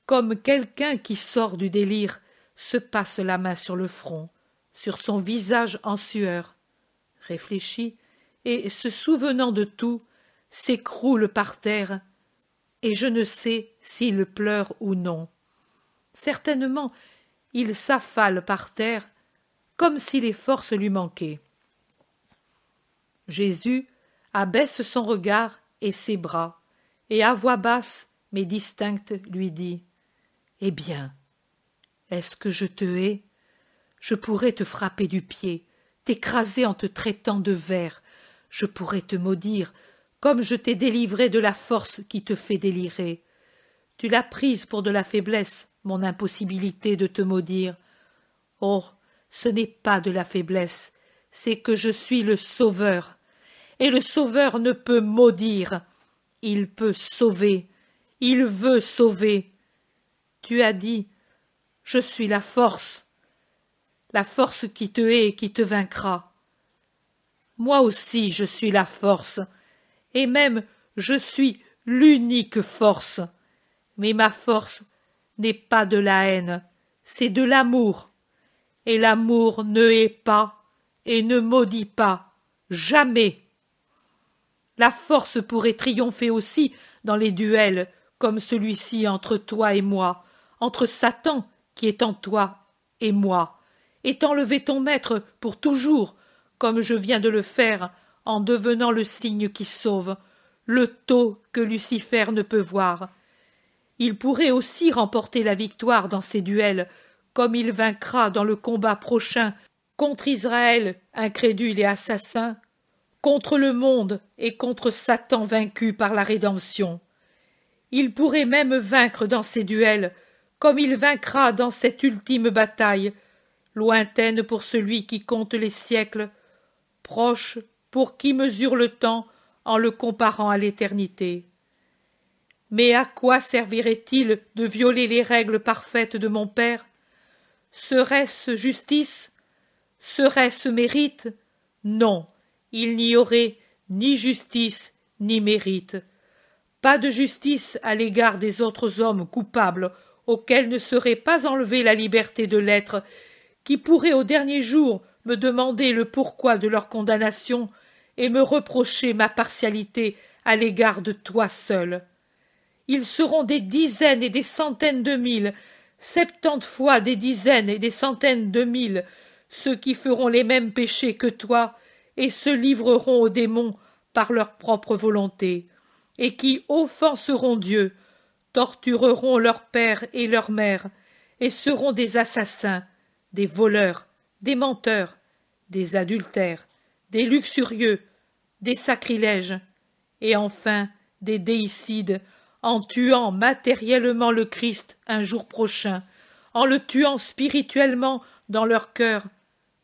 [SPEAKER 1] comme quelqu'un qui sort du délire, se passe la main sur le front sur son visage en sueur, réfléchit, et, se souvenant de tout, s'écroule par terre, et je ne sais s'il pleure ou non. Certainement, il s'affale par terre, comme si les forces lui manquaient. Jésus abaisse son regard et ses bras, et à voix basse mais distincte lui dit Eh bien, est-ce que je te hais je pourrais te frapper du pied, t'écraser en te traitant de verre, je pourrais te maudire, comme je t'ai délivré de la force qui te fait délirer. Tu l'as prise pour de la faiblesse, mon impossibilité de te maudire. Oh, ce n'est pas de la faiblesse, c'est que je suis le Sauveur. Et le Sauveur ne peut maudire, il peut sauver, il veut sauver. Tu as dit, je suis la force, la force qui te hait et qui te vaincra. Moi aussi je suis la force, et même je suis l'unique force. Mais ma force n'est pas de la haine, c'est de l'amour. Et l'amour ne hait pas et ne maudit pas, jamais. La force pourrait triompher aussi dans les duels comme celui-ci entre toi et moi, entre Satan qui est en toi et moi, « Et enlevé ton maître pour toujours, comme je viens de le faire en devenant le signe qui sauve, le taux que Lucifer ne peut voir. Il pourrait aussi remporter la victoire dans ses duels, comme il vaincra dans le combat prochain contre Israël, incrédule et assassin, contre le monde et contre Satan vaincu par la rédemption. Il pourrait même vaincre dans ses duels, comme il vaincra dans cette ultime bataille, lointaine pour celui qui compte les siècles, proche pour qui mesure le temps en le comparant à l'éternité. Mais à quoi servirait-il de violer les règles parfaites de mon Père Serait-ce justice Serait-ce mérite Non, il n'y aurait ni justice ni mérite. Pas de justice à l'égard des autres hommes coupables auxquels ne serait pas enlevée la liberté de l'être qui pourraient au dernier jour me demander le pourquoi de leur condamnation et me reprocher ma partialité à l'égard de toi seul. Ils seront des dizaines et des centaines de mille, septante fois des dizaines et des centaines de mille, ceux qui feront les mêmes péchés que toi et se livreront aux démons par leur propre volonté, et qui offenseront Dieu, tortureront leur père et leur mère, et seront des assassins, des voleurs, des menteurs, des adultères, des luxurieux, des sacrilèges, et enfin des déicides, en tuant matériellement le Christ un jour prochain, en le tuant spirituellement dans leur cœur,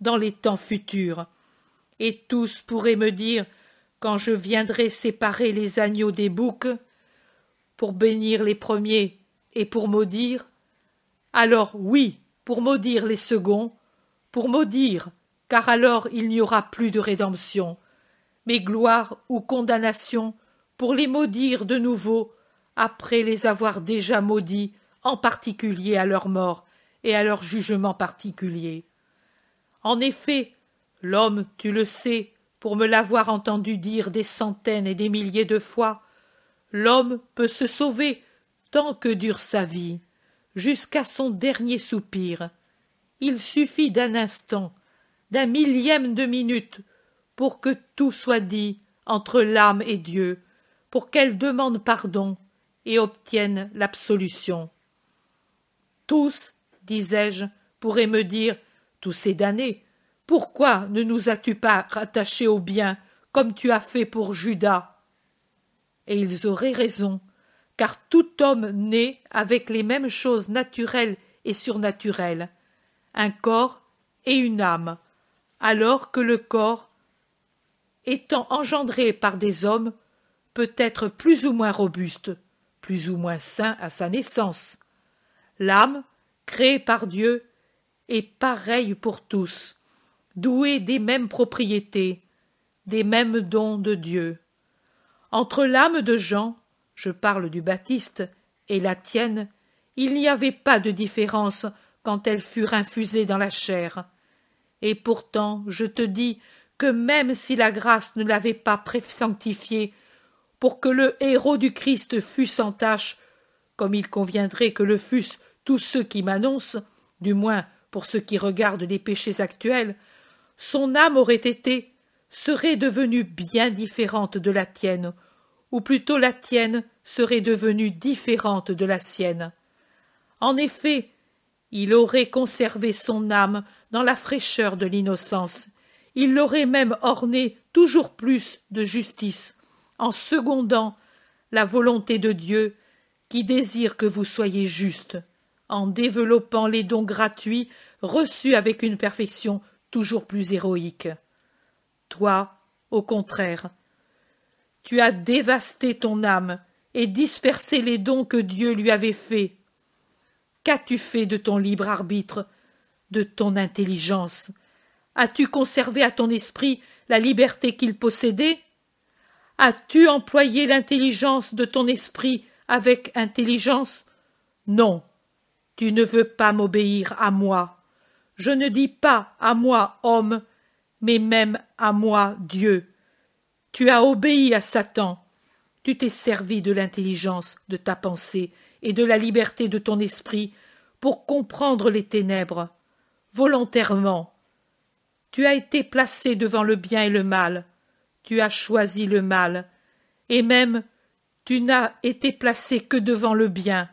[SPEAKER 1] dans les temps futurs. Et tous pourraient me dire, quand je viendrai séparer les agneaux des boucs, pour bénir les premiers et pour maudire, alors oui, pour maudire les seconds, pour maudire, car alors il n'y aura plus de rédemption, mais gloire ou condamnation pour les maudire de nouveau, après les avoir déjà maudits, en particulier à leur mort et à leur jugement particulier. En effet, l'homme, tu le sais, pour me l'avoir entendu dire des centaines et des milliers de fois, l'homme peut se sauver tant que dure sa vie jusqu'à son dernier soupir. Il suffit d'un instant, d'un millième de minute, pour que tout soit dit entre l'âme et Dieu, pour qu'elle demande pardon et obtienne l'absolution. Tous, disais-je, pourraient me dire, tous ces damnés, pourquoi ne nous as-tu pas rattachés au bien comme tu as fait pour Judas Et ils auraient raison car tout homme naît avec les mêmes choses naturelles et surnaturelles, un corps et une âme, alors que le corps, étant engendré par des hommes, peut être plus ou moins robuste, plus ou moins sain à sa naissance. L'âme, créée par Dieu, est pareille pour tous, douée des mêmes propriétés, des mêmes dons de Dieu. Entre l'âme de Jean je parle du Baptiste, et la tienne, il n'y avait pas de différence quand elles furent infusées dans la chair. Et pourtant, je te dis que même si la grâce ne l'avait pas sanctifiée pour que le héros du Christ fût sans tache, comme il conviendrait que le fussent tous ceux qui m'annoncent, du moins pour ceux qui regardent les péchés actuels, son âme aurait été, serait devenue bien différente de la tienne, ou plutôt la tienne serait devenue différente de la sienne. En effet, il aurait conservé son âme dans la fraîcheur de l'innocence, il l'aurait même ornée toujours plus de justice, en secondant la volonté de Dieu qui désire que vous soyez juste, en développant les dons gratuits reçus avec une perfection toujours plus héroïque. Toi, au contraire, tu as dévasté ton âme et dispersé les dons que Dieu lui avait faits. Qu'as-tu fait de ton libre arbitre, de ton intelligence As-tu conservé à ton esprit la liberté qu'il possédait As-tu employé l'intelligence de ton esprit avec intelligence Non, tu ne veux pas m'obéir à moi. Je ne dis pas à moi homme, mais même à moi Dieu. Tu as obéi à Satan. Tu t'es servi de l'intelligence de ta pensée et de la liberté de ton esprit pour comprendre les ténèbres, volontairement. Tu as été placé devant le bien et le mal. Tu as choisi le mal. Et même, tu n'as été placé que devant le bien.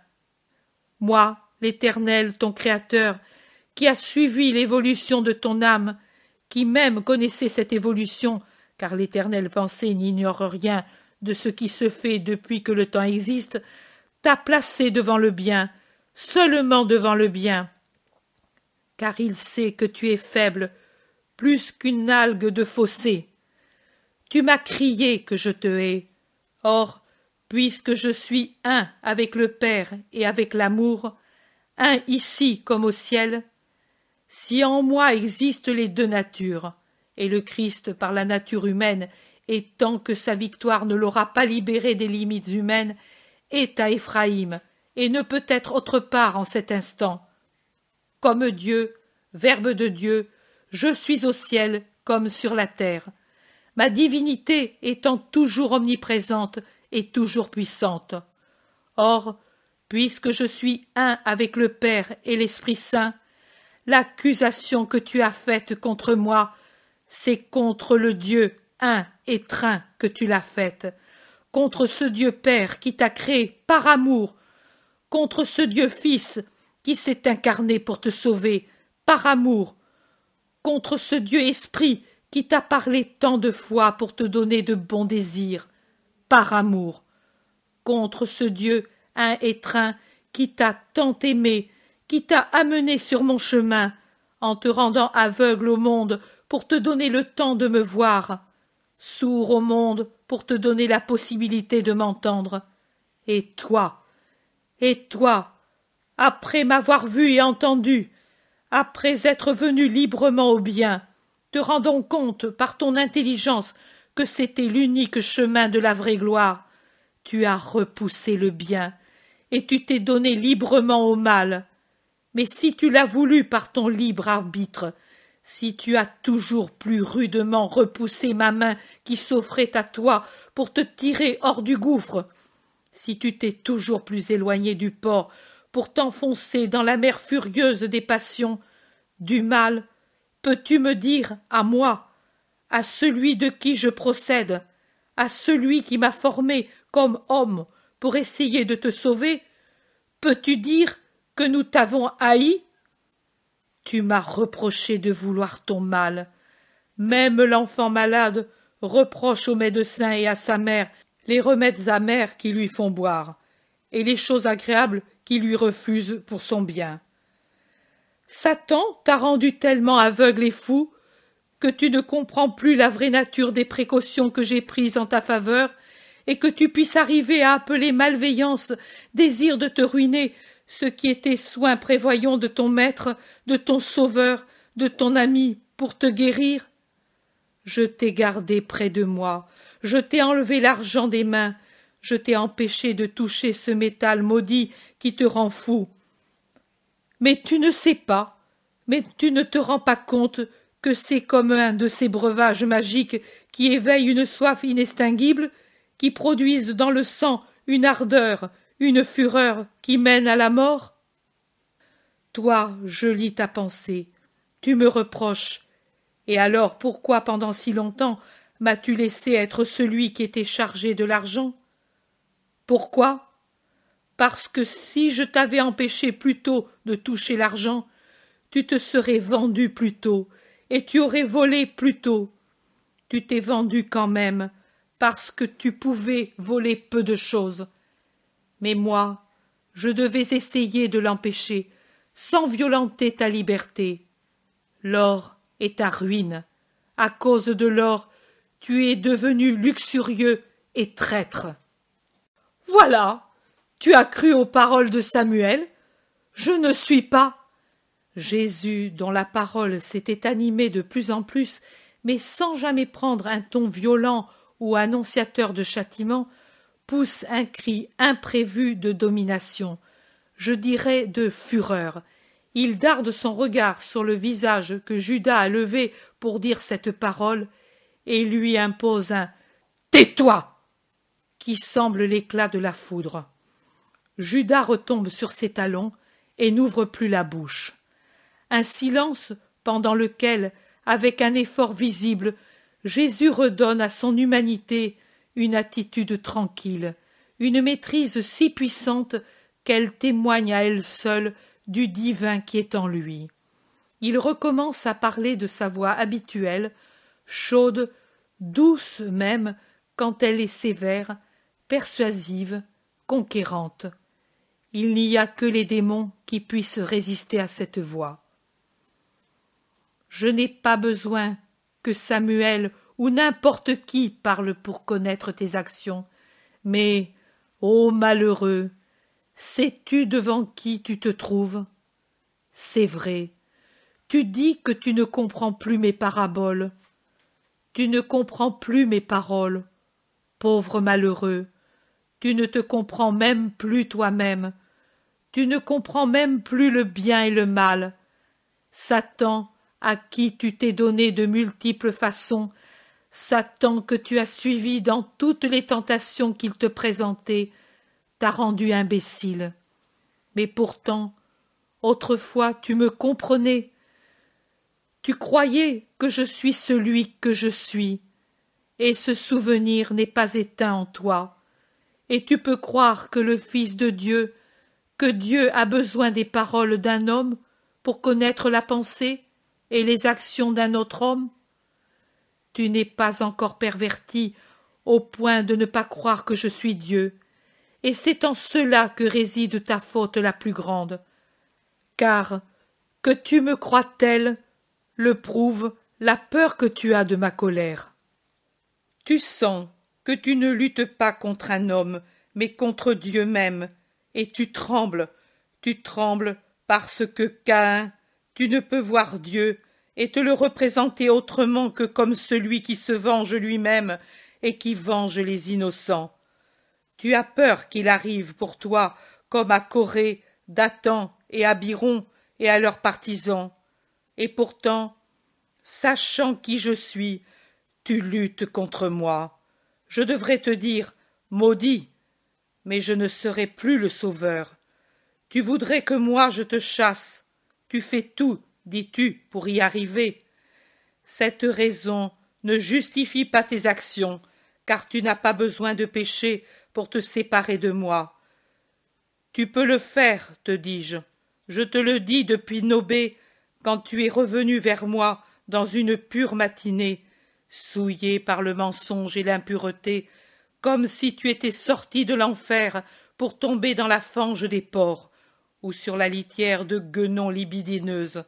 [SPEAKER 1] Moi, l'Éternel, ton Créateur, qui as suivi l'évolution de ton âme, qui même connaissait cette évolution car l'éternelle pensée n'ignore rien de ce qui se fait depuis que le temps existe, t'a placé devant le bien, seulement devant le bien. Car il sait que tu es faible, plus qu'une algue de fossé. Tu m'as crié que je te hais. Or, puisque je suis un avec le Père et avec l'amour, un ici comme au ciel, si en moi existent les deux natures, et le Christ par la nature humaine, et tant que sa victoire ne l'aura pas libéré des limites humaines, est à Éphraïm, et ne peut être autre part en cet instant. Comme Dieu, Verbe de Dieu, je suis au ciel comme sur la terre, ma divinité étant toujours omniprésente et toujours puissante. Or, puisque je suis un avec le Père et l'Esprit Saint, l'accusation que tu as faite contre moi c'est contre le Dieu un étreint que tu l'as faite, contre ce Dieu Père qui t'a créé par amour, contre ce Dieu Fils qui s'est incarné pour te sauver par amour, contre ce Dieu Esprit qui t'a parlé tant de fois pour te donner de bons désirs par amour, contre ce Dieu un étreint qui t'a tant aimé, qui t'a amené sur mon chemin, en te rendant aveugle au monde pour te donner le temps de me voir, sourd au monde pour te donner la possibilité de m'entendre. Et toi, et toi, après m'avoir vu et entendu, après être venu librement au bien, te rendons compte par ton intelligence que c'était l'unique chemin de la vraie gloire, tu as repoussé le bien, et tu t'es donné librement au mal. Mais si tu l'as voulu par ton libre arbitre, si tu as toujours plus rudement repoussé ma main qui s'offrait à toi pour te tirer hors du gouffre, si tu t'es toujours plus éloigné du port pour t'enfoncer dans la mer furieuse des passions, du mal, peux-tu me dire à moi, à celui de qui je procède, à celui qui m'a formé comme homme pour essayer de te sauver, peux-tu dire que nous t'avons haï tu m'as reproché de vouloir ton mal. Même l'enfant malade reproche au médecin et à sa mère les remèdes amers qui lui font boire, et les choses agréables qui lui refusent pour son bien. Satan t'a rendu tellement aveugle et fou que tu ne comprends plus la vraie nature des précautions que j'ai prises en ta faveur, et que tu puisses arriver à appeler malveillance, désir de te ruiner, ce qui était soin prévoyant de ton maître, de ton sauveur, de ton ami, pour te guérir. Je t'ai gardé près de moi, je t'ai enlevé l'argent des mains, je t'ai empêché de toucher ce métal maudit qui te rend fou. Mais tu ne sais pas, mais tu ne te rends pas compte que c'est comme un de ces breuvages magiques qui éveillent une soif inextinguible, qui produisent dans le sang une ardeur, une fureur qui mène à la mort Toi, je lis ta pensée, tu me reproches. Et alors pourquoi pendant si longtemps m'as-tu laissé être celui qui était chargé de l'argent Pourquoi Parce que si je t'avais empêché plus tôt de toucher l'argent, tu te serais vendu plus tôt, et tu aurais volé plus tôt. Tu t'es vendu quand même, parce que tu pouvais voler peu de choses, mais moi, je devais essayer de l'empêcher, sans violenter ta liberté. L'or est ta ruine. À cause de l'or, tu es devenu luxurieux et traître. Voilà. Tu as cru aux paroles de Samuel. Je ne suis pas. Jésus, dont la parole s'était animée de plus en plus, mais sans jamais prendre un ton violent ou annonciateur de châtiment, pousse un cri imprévu de domination, je dirais de fureur. Il darde son regard sur le visage que Judas a levé pour dire cette parole et lui impose un Tais-toi qui semble l'éclat de la foudre. Judas retombe sur ses talons et n'ouvre plus la bouche. Un silence pendant lequel, avec un effort visible, Jésus redonne à son humanité une attitude tranquille, une maîtrise si puissante qu'elle témoigne à elle seule du divin qui est en lui. Il recommence à parler de sa voix habituelle, chaude, douce même quand elle est sévère, persuasive, conquérante. Il n'y a que les démons qui puissent résister à cette voix. Je n'ai pas besoin que Samuel ou n'importe qui parle pour connaître tes actions. Mais, ô malheureux, sais-tu devant qui tu te trouves C'est vrai. Tu dis que tu ne comprends plus mes paraboles. Tu ne comprends plus mes paroles. Pauvre malheureux, tu ne te comprends même plus toi-même. Tu ne comprends même plus le bien et le mal. Satan, à qui tu t'es donné de multiples façons Satan que tu as suivi dans toutes les tentations qu'il te présentait, t'a rendu imbécile. Mais pourtant, autrefois tu me comprenais. Tu croyais que je suis celui que je suis, et ce souvenir n'est pas éteint en toi, et tu peux croire que le Fils de Dieu, que Dieu a besoin des paroles d'un homme pour connaître la pensée et les actions d'un autre homme tu n'es pas encore perverti au point de ne pas croire que je suis Dieu, et c'est en cela que réside ta faute la plus grande. Car que tu me crois tel le prouve la peur que tu as de ma colère. Tu sens que tu ne luttes pas contre un homme, mais contre Dieu même, et tu trembles, tu trembles parce que Cain, tu ne peux voir Dieu et te le représenter autrement que comme celui qui se venge lui-même et qui venge les innocents. Tu as peur qu'il arrive pour toi, comme à Corée, Dathan et à Biron et à leurs partisans. Et pourtant, sachant qui je suis, tu luttes contre moi. Je devrais te dire maudit, mais je ne serai plus le sauveur. Tu voudrais que moi je te chasse. Tu fais tout dis-tu, pour y arriver. Cette raison ne justifie pas tes actions, car tu n'as pas besoin de péché pour te séparer de moi. Tu peux le faire, te dis-je. Je te le dis depuis Nobé, quand tu es revenu vers moi dans une pure matinée, souillé par le mensonge et l'impureté, comme si tu étais sorti de l'enfer pour tomber dans la fange des porcs ou sur la litière de guenons libidineuses.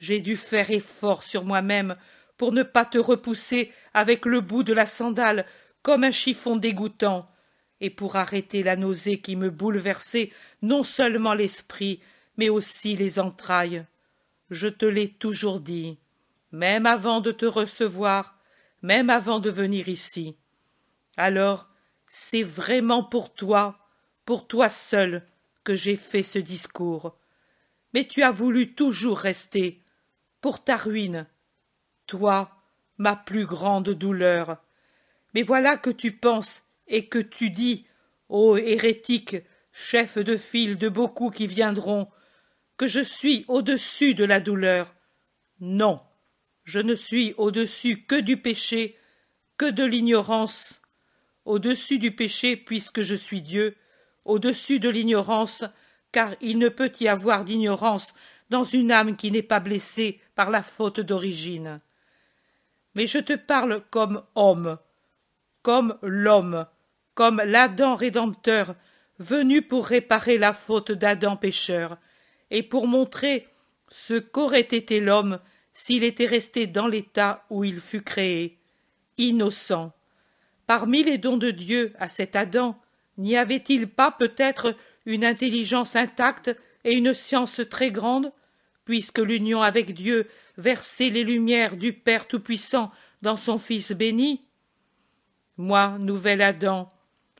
[SPEAKER 1] J'ai dû faire effort sur moi-même pour ne pas te repousser avec le bout de la sandale comme un chiffon dégoûtant, et pour arrêter la nausée qui me bouleversait non seulement l'esprit, mais aussi les entrailles. Je te l'ai toujours dit, même avant de te recevoir, même avant de venir ici. Alors, c'est vraiment pour toi, pour toi seul, que j'ai fait ce discours. Mais tu as voulu toujours rester, pour ta ruine. Toi, ma plus grande douleur. Mais voilà que tu penses et que tu dis, ô hérétique, chef de file de beaucoup qui viendront, que je suis au-dessus de la douleur. Non, je ne suis au-dessus que du péché, que de l'ignorance. Au-dessus du péché, puisque je suis Dieu, au-dessus de l'ignorance, car il ne peut y avoir d'ignorance dans une âme qui n'est pas blessée par la faute d'origine. Mais je te parle comme homme, comme l'homme, comme l'Adam rédempteur, venu pour réparer la faute d'Adam pécheur, et pour montrer ce qu'aurait été l'homme s'il était resté dans l'état où il fut créé, innocent. Parmi les dons de Dieu à cet Adam, n'y avait-il pas peut-être une intelligence intacte et une science très grande puisque l'union avec Dieu versait les lumières du Père Tout-Puissant dans son Fils béni. Moi, nouvel Adam,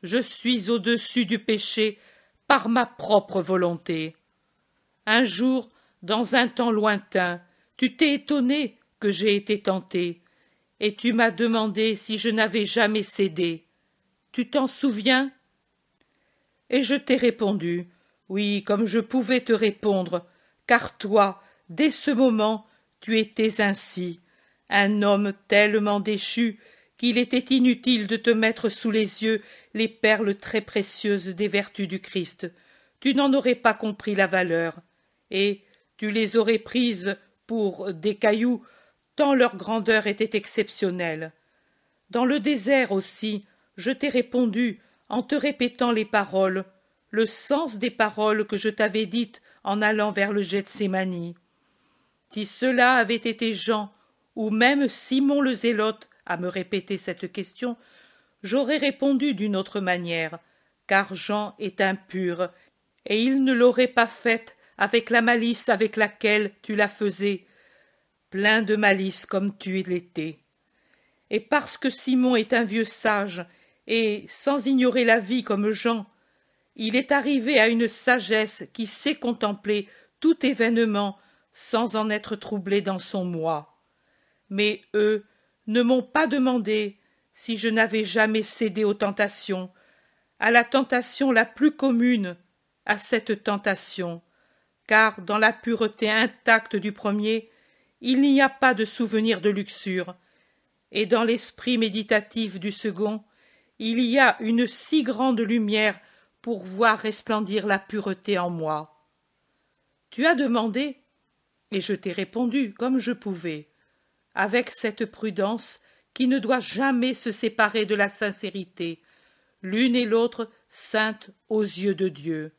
[SPEAKER 1] je suis au-dessus du péché par ma propre volonté. Un jour, dans un temps lointain, tu t'es étonné que j'ai été tenté, et tu m'as demandé si je n'avais jamais cédé. Tu t'en souviens Et je t'ai répondu, oui, comme je pouvais te répondre, car toi, dès ce moment, tu étais ainsi, un homme tellement déchu qu'il était inutile de te mettre sous les yeux les perles très précieuses des vertus du Christ. Tu n'en aurais pas compris la valeur, et tu les aurais prises pour des cailloux, tant leur grandeur était exceptionnelle. Dans le désert aussi, je t'ai répondu en te répétant les paroles, le sens des paroles que je t'avais dites en allant vers le Gethsemane. Si cela avait été Jean, ou même Simon le Zélote, à me répéter cette question, j'aurais répondu d'une autre manière, car Jean est impur, et il ne l'aurait pas faite avec la malice avec laquelle tu la faisais, plein de malice comme tu l'étais. Et parce que Simon est un vieux sage, et sans ignorer la vie comme Jean, il est arrivé à une sagesse qui sait contempler tout événement sans en être troublé dans son moi. Mais eux ne m'ont pas demandé si je n'avais jamais cédé aux tentations, à la tentation la plus commune, à cette tentation, car dans la pureté intacte du premier, il n'y a pas de souvenir de luxure, et dans l'esprit méditatif du second, il y a une si grande lumière pour voir resplendir la pureté en moi. Tu as demandé, et je t'ai répondu comme je pouvais, avec cette prudence qui ne doit jamais se séparer de la sincérité, l'une et l'autre saintes aux yeux de Dieu.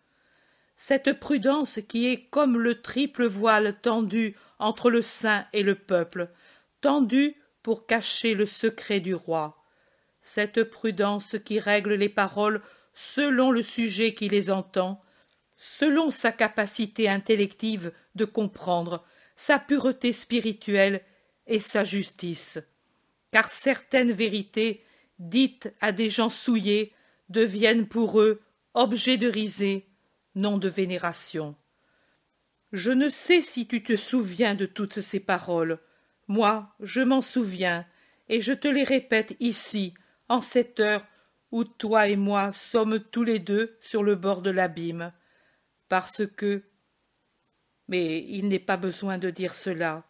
[SPEAKER 1] Cette prudence qui est comme le triple voile tendu entre le saint et le peuple, tendu pour cacher le secret du roi. Cette prudence qui règle les paroles selon le sujet qui les entend, selon sa capacité intellective de comprendre, sa pureté spirituelle et sa justice. Car certaines vérités dites à des gens souillés deviennent pour eux objets de risée, non de vénération. Je ne sais si tu te souviens de toutes ces paroles. Moi, je m'en souviens, et je te les répète ici, en cette heure où toi et moi sommes tous les deux sur le bord de l'abîme, parce que. Mais il n'est pas besoin de dire cela.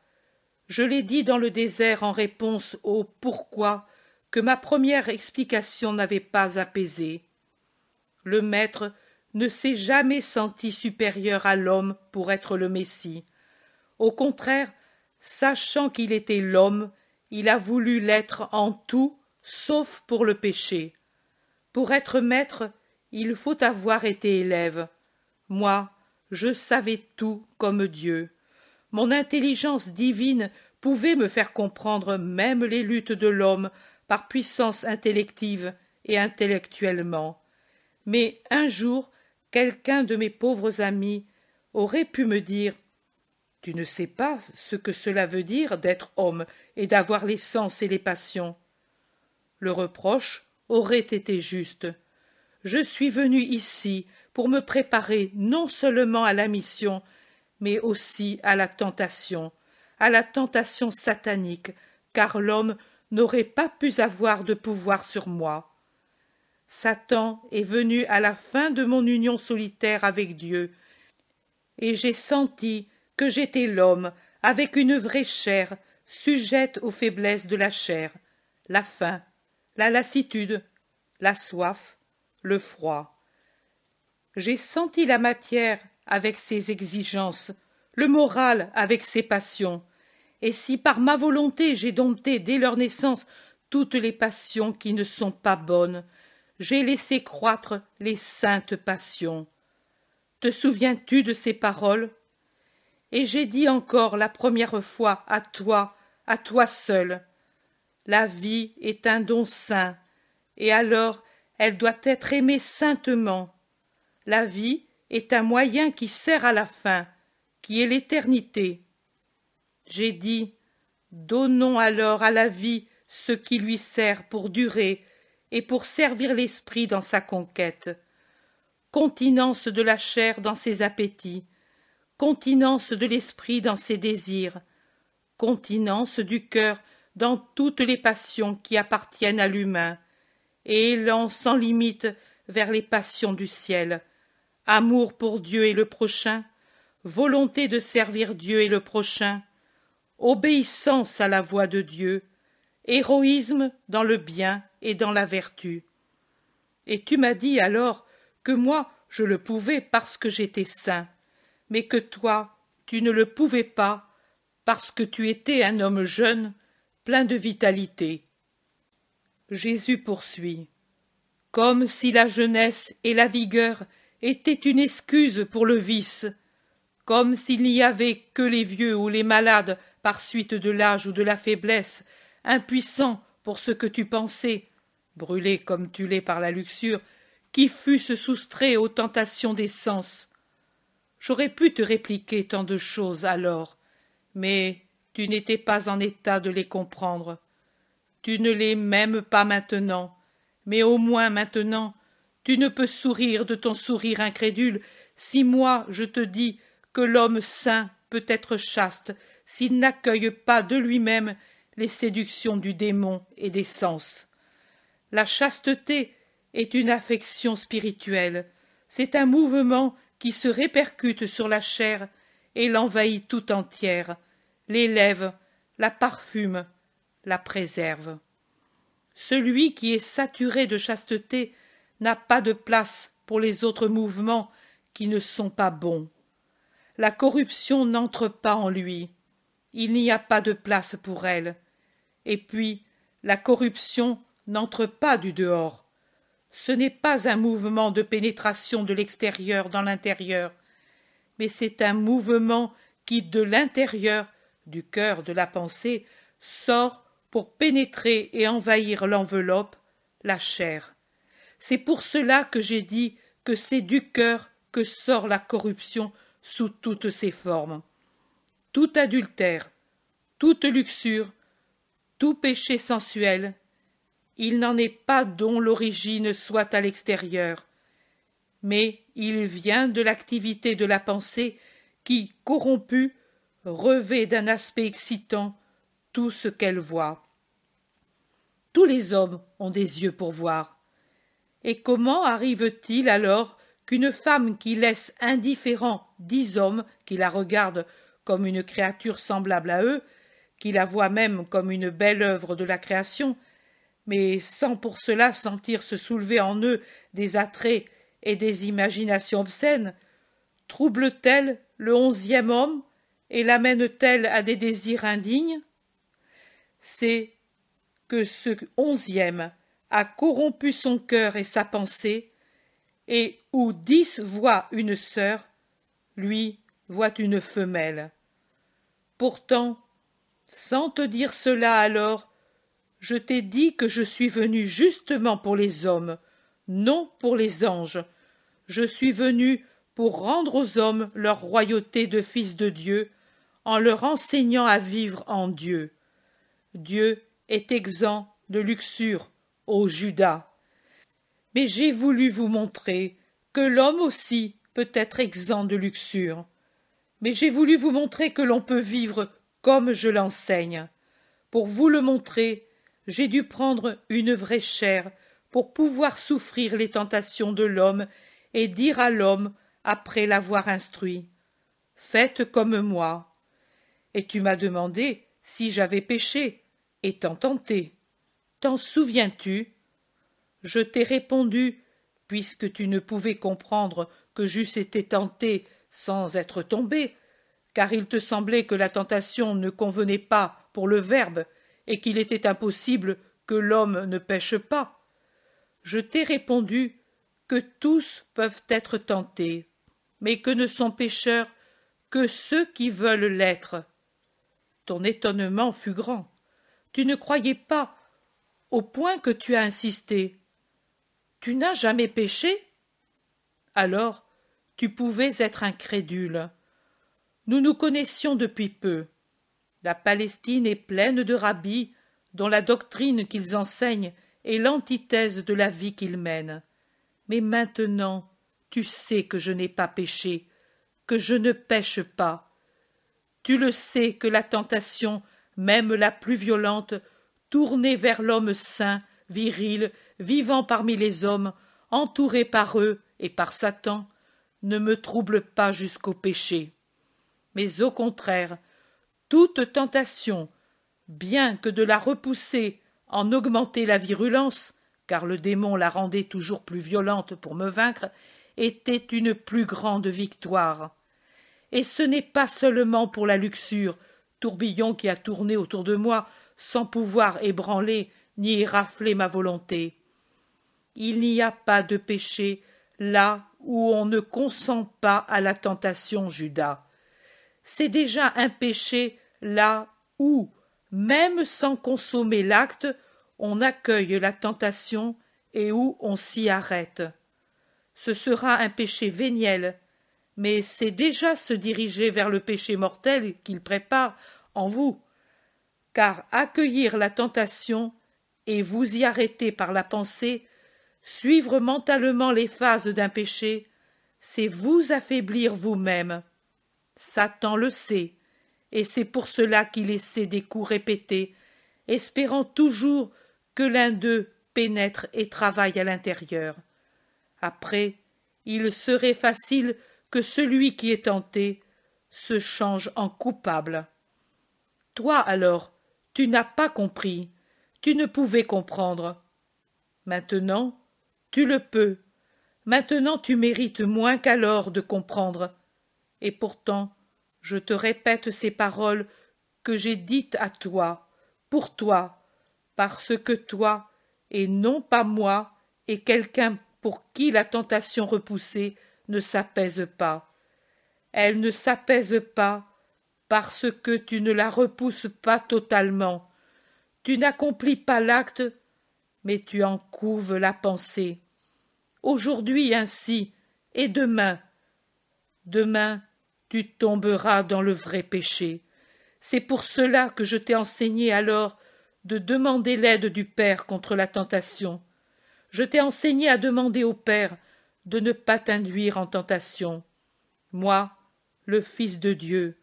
[SPEAKER 1] Je l'ai dit dans le désert en réponse au pourquoi que ma première explication n'avait pas apaisé. Le Maître ne s'est jamais senti supérieur à l'homme pour être le Messie. Au contraire, sachant qu'il était l'homme, il a voulu l'être en tout sauf pour le péché. Pour être maître, il faut avoir été élève. Moi, je savais tout comme Dieu. Mon intelligence divine pouvait me faire comprendre même les luttes de l'homme par puissance intellective et intellectuellement. Mais un jour, quelqu'un de mes pauvres amis aurait pu me dire Tu ne sais pas ce que cela veut dire d'être homme et d'avoir les sens et les passions. Le reproche aurait été juste. Je suis venu ici pour me préparer non seulement à la mission, mais aussi à la tentation, à la tentation satanique, car l'homme n'aurait pas pu avoir de pouvoir sur moi. Satan est venu à la fin de mon union solitaire avec Dieu, et j'ai senti que j'étais l'homme avec une vraie chair, sujette aux faiblesses de la chair, la faim, la lassitude, la soif, le froid. J'ai senti la matière avec ses exigences, le moral avec ses passions, et si par ma volonté j'ai dompté dès leur naissance toutes les passions qui ne sont pas bonnes, j'ai laissé croître les saintes passions. Te souviens-tu de ces paroles Et j'ai dit encore la première fois à toi, à toi seul, la vie est un don saint, et alors elle doit être aimée saintement. La vie est un moyen qui sert à la fin, qui est l'éternité. J'ai dit Donnons alors à la vie ce qui lui sert pour durer et pour servir l'esprit dans sa conquête. Continence de la chair dans ses appétits, continence de l'esprit dans ses désirs, continence du cœur dans toutes les passions qui appartiennent à l'humain, et élan sans limite vers les passions du ciel, amour pour Dieu et le prochain, volonté de servir Dieu et le prochain, obéissance à la voix de Dieu, héroïsme dans le bien et dans la vertu. Et tu m'as dit alors que moi je le pouvais parce que j'étais saint, mais que toi tu ne le pouvais pas parce que tu étais un homme jeune, plein de vitalité. Jésus poursuit. Comme si la jeunesse et la vigueur étaient une excuse pour le vice, comme s'il n'y avait que les vieux ou les malades par suite de l'âge ou de la faiblesse, impuissants pour ce que tu pensais, brûlés comme tu l'es par la luxure, qui fussent soustraits aux tentations des sens. J'aurais pu te répliquer tant de choses alors, mais tu n'étais pas en état de les comprendre. Tu ne l'es même pas maintenant, mais au moins maintenant, tu ne peux sourire de ton sourire incrédule si moi je te dis que l'homme saint peut être chaste s'il n'accueille pas de lui-même les séductions du démon et des sens. La chasteté est une affection spirituelle, c'est un mouvement qui se répercute sur la chair et l'envahit tout entière l'élève, la parfume, la préserve. Celui qui est saturé de chasteté n'a pas de place pour les autres mouvements qui ne sont pas bons. La corruption n'entre pas en lui. Il n'y a pas de place pour elle. Et puis, la corruption n'entre pas du dehors. Ce n'est pas un mouvement de pénétration de l'extérieur dans l'intérieur, mais c'est un mouvement qui, de l'intérieur, du cœur de la pensée sort pour pénétrer et envahir l'enveloppe, la chair. C'est pour cela que j'ai dit que c'est du cœur que sort la corruption sous toutes ses formes. Tout adultère, toute luxure, tout péché sensuel, il n'en est pas dont l'origine soit à l'extérieur, mais il vient de l'activité de la pensée qui, corrompue, revêt d'un aspect excitant tout ce qu'elle voit. Tous les hommes ont des yeux pour voir. Et comment arrive-t-il alors qu'une femme qui laisse indifférent dix hommes qui la regardent comme une créature semblable à eux, qui la voit même comme une belle œuvre de la création, mais sans pour cela sentir se soulever en eux des attraits et des imaginations obscènes, trouble-t-elle le onzième homme et l'amène-t-elle à des désirs indignes C'est que ce onzième a corrompu son cœur et sa pensée, et où dix voient une sœur, lui voit une femelle. Pourtant, sans te dire cela alors, je t'ai dit que je suis venu justement pour les hommes, non pour les anges. Je suis venu pour rendre aux hommes leur royauté de fils de Dieu, en leur enseignant à vivre en Dieu. Dieu est exempt de luxure, ô Judas. Mais j'ai voulu vous montrer que l'homme aussi peut être exempt de luxure. Mais j'ai voulu vous montrer que l'on peut vivre comme je l'enseigne. Pour vous le montrer, j'ai dû prendre une vraie chair pour pouvoir souffrir les tentations de l'homme et dire à l'homme, après l'avoir instruit, Faites comme moi et tu m'as demandé si j'avais péché, et tenté. T'en souviens-tu Je t'ai répondu, puisque tu ne pouvais comprendre que j'eusse été tenté sans être tombé, car il te semblait que la tentation ne convenait pas pour le Verbe, et qu'il était impossible que l'homme ne pêche pas. Je t'ai répondu que tous peuvent être tentés, mais que ne sont pécheurs que ceux qui veulent l'être, ton étonnement fut grand. Tu ne croyais pas, au point que tu as insisté. Tu n'as jamais péché Alors, tu pouvais être incrédule. Nous nous connaissions depuis peu. La Palestine est pleine de rabbis dont la doctrine qu'ils enseignent est l'antithèse de la vie qu'ils mènent. Mais maintenant, tu sais que je n'ai pas péché, que je ne pêche pas, tu le sais que la tentation, même la plus violente, tournée vers l'homme saint, viril, vivant parmi les hommes, entouré par eux et par Satan, ne me trouble pas jusqu'au péché. Mais au contraire, toute tentation, bien que de la repousser en augmenter la virulence, car le démon la rendait toujours plus violente pour me vaincre, était une plus grande victoire et ce n'est pas seulement pour la luxure, tourbillon qui a tourné autour de moi sans pouvoir ébranler ni rafler ma volonté. Il n'y a pas de péché là où on ne consent pas à la tentation, Judas. C'est déjà un péché là où, même sans consommer l'acte, on accueille la tentation et où on s'y arrête. Ce sera un péché véniel, mais c'est déjà se diriger vers le péché mortel qu'il prépare en vous. Car accueillir la tentation et vous y arrêter par la pensée, suivre mentalement les phases d'un péché, c'est vous affaiblir vous-même. Satan le sait, et c'est pour cela qu'il essaie des coups répétés, espérant toujours que l'un d'eux pénètre et travaille à l'intérieur. Après, il serait facile que celui qui est tenté se change en coupable. Toi alors, tu n'as pas compris, tu ne pouvais comprendre. Maintenant, tu le peux. Maintenant, tu mérites moins qu'alors de comprendre. Et pourtant, je te répète ces paroles que j'ai dites à toi, pour toi, parce que toi, et non pas moi, et quelqu'un pour qui la tentation repoussée ne s'apaise pas. Elle ne s'apaise pas parce que tu ne la repousses pas totalement. Tu n'accomplis pas l'acte, mais tu en couves la pensée. Aujourd'hui ainsi, et demain. Demain, tu tomberas dans le vrai péché. C'est pour cela que je t'ai enseigné alors de demander l'aide du Père contre la tentation. Je t'ai enseigné à demander au Père de ne pas t'induire en tentation. Moi, le Fils de Dieu,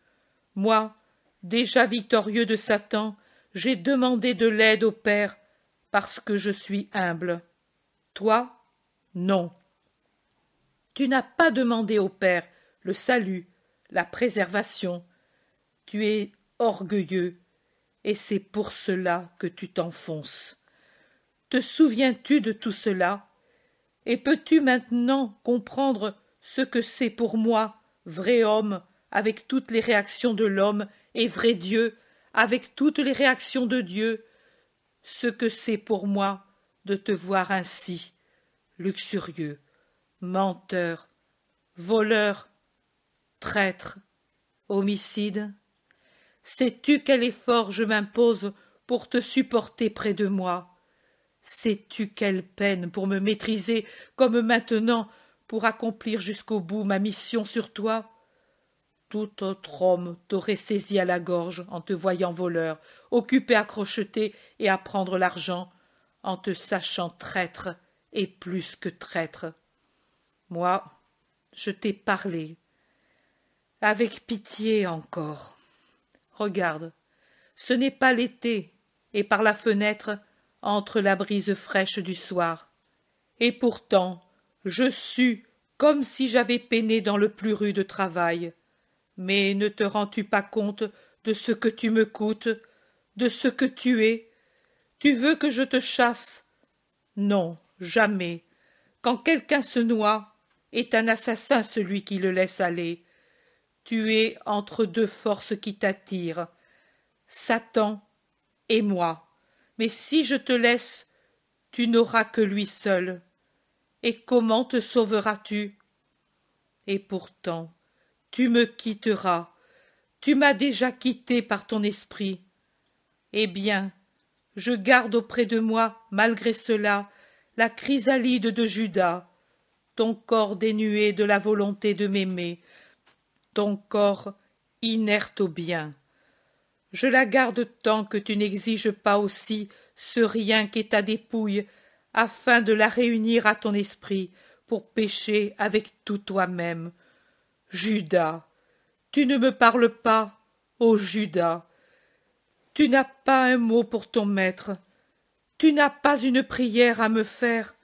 [SPEAKER 1] moi, déjà victorieux de Satan, j'ai demandé de l'aide au Père parce que je suis humble. Toi, non. Tu n'as pas demandé au Père le salut, la préservation. Tu es orgueilleux, et c'est pour cela que tu t'enfonces. Te souviens-tu de tout cela et peux-tu maintenant comprendre ce que c'est pour moi, vrai homme, avec toutes les réactions de l'homme, et vrai Dieu, avec toutes les réactions de Dieu, ce que c'est pour moi de te voir ainsi, luxurieux, menteur, voleur, traître, homicide Sais-tu quel effort je m'impose pour te supporter près de moi Sais-tu quelle peine pour me maîtriser, comme maintenant, pour accomplir jusqu'au bout ma mission sur toi Tout autre homme t'aurait saisi à la gorge en te voyant voleur, occupé à crocheter et à prendre l'argent, en te sachant traître et plus que traître. Moi, je t'ai parlé. Avec pitié encore. Regarde, ce n'est pas l'été, et par la fenêtre, entre la brise fraîche du soir. Et pourtant, je sus comme si j'avais peiné dans le plus rude travail. Mais ne te rends-tu pas compte de ce que tu me coûtes, de ce que tu es Tu veux que je te chasse Non, jamais. Quand quelqu'un se noie, est un assassin celui qui le laisse aller. Tu es entre deux forces qui t'attirent, Satan et moi mais si je te laisse, tu n'auras que lui seul. Et comment te sauveras-tu Et pourtant, tu me quitteras. Tu m'as déjà quitté par ton esprit. Eh bien, je garde auprès de moi, malgré cela, la chrysalide de Judas, ton corps dénué de la volonté de m'aimer, ton corps inerte au bien. Je la garde tant que tu n'exiges pas aussi ce rien qu'est ta dépouille, afin de la réunir à ton esprit pour pécher avec tout toi-même. Judas, tu ne me parles pas, ô Judas. Tu n'as pas un mot pour ton maître. Tu n'as pas une prière à me faire.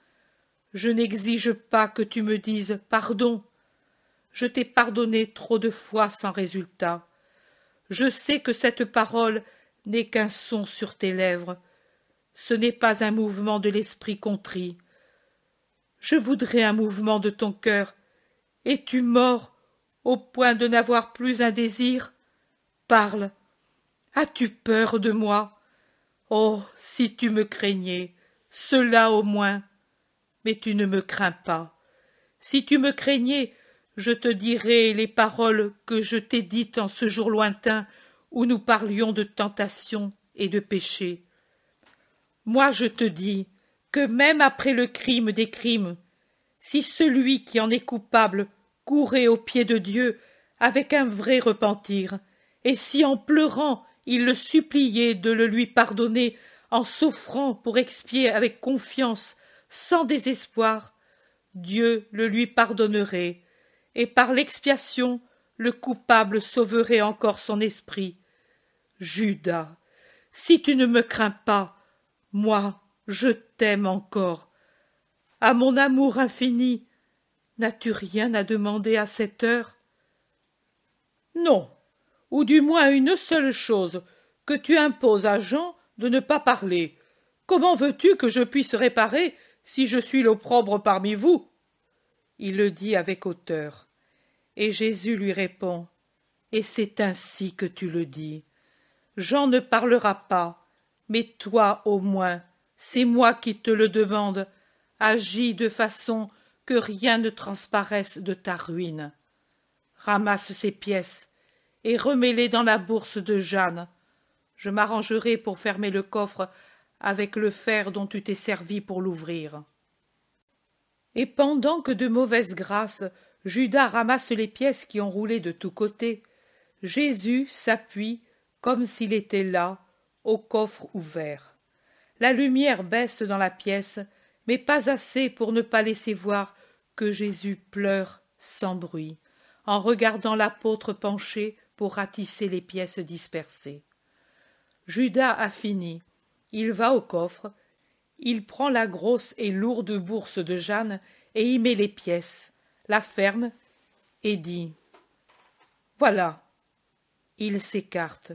[SPEAKER 1] Je n'exige pas que tu me dises pardon. Je t'ai pardonné trop de fois sans résultat. Je sais que cette parole n'est qu'un son sur tes lèvres. Ce n'est pas un mouvement de l'esprit contrit. Je voudrais un mouvement de ton cœur. Es-tu mort au point de n'avoir plus un désir Parle. As-tu peur de moi Oh, si tu me craignais, cela au moins. Mais tu ne me crains pas. Si tu me craignais, je te dirai les paroles que je t'ai dites en ce jour lointain où nous parlions de tentation et de péché. Moi je te dis que même après le crime des crimes, si celui qui en est coupable courait aux pieds de Dieu avec un vrai repentir, et si en pleurant il le suppliait de le lui pardonner en s'offrant pour expier avec confiance, sans désespoir, Dieu le lui pardonnerait et par l'expiation le coupable sauverait encore son esprit. Judas, si tu ne me crains pas, moi je t'aime encore. À mon amour infini, n'as-tu rien à demander à cette heure Non, ou du moins une seule chose, que tu imposes à Jean de ne pas parler. Comment veux-tu que je puisse réparer si je suis l'opprobre parmi vous Il le dit avec hauteur. Et Jésus lui répond Et c'est ainsi que tu le dis. Jean ne parlera pas, mais toi au moins, c'est moi qui te le demande, agis de façon que rien ne transparaisse de ta ruine. Ramasse ces pièces et remets-les dans la bourse de Jeanne. Je m'arrangerai pour fermer le coffre avec le fer dont tu t'es servi pour l'ouvrir. Et pendant que de mauvaises grâces Judas ramasse les pièces qui ont roulé de tous côtés. Jésus s'appuie, comme s'il était là, au coffre ouvert. La lumière baisse dans la pièce, mais pas assez pour ne pas laisser voir que Jésus pleure sans bruit, en regardant l'apôtre penché pour ratisser les pièces dispersées. Judas a fini. Il va au coffre, il prend la grosse et lourde bourse de Jeanne et y met les pièces la ferme et dit Voilà. Il s'écarte.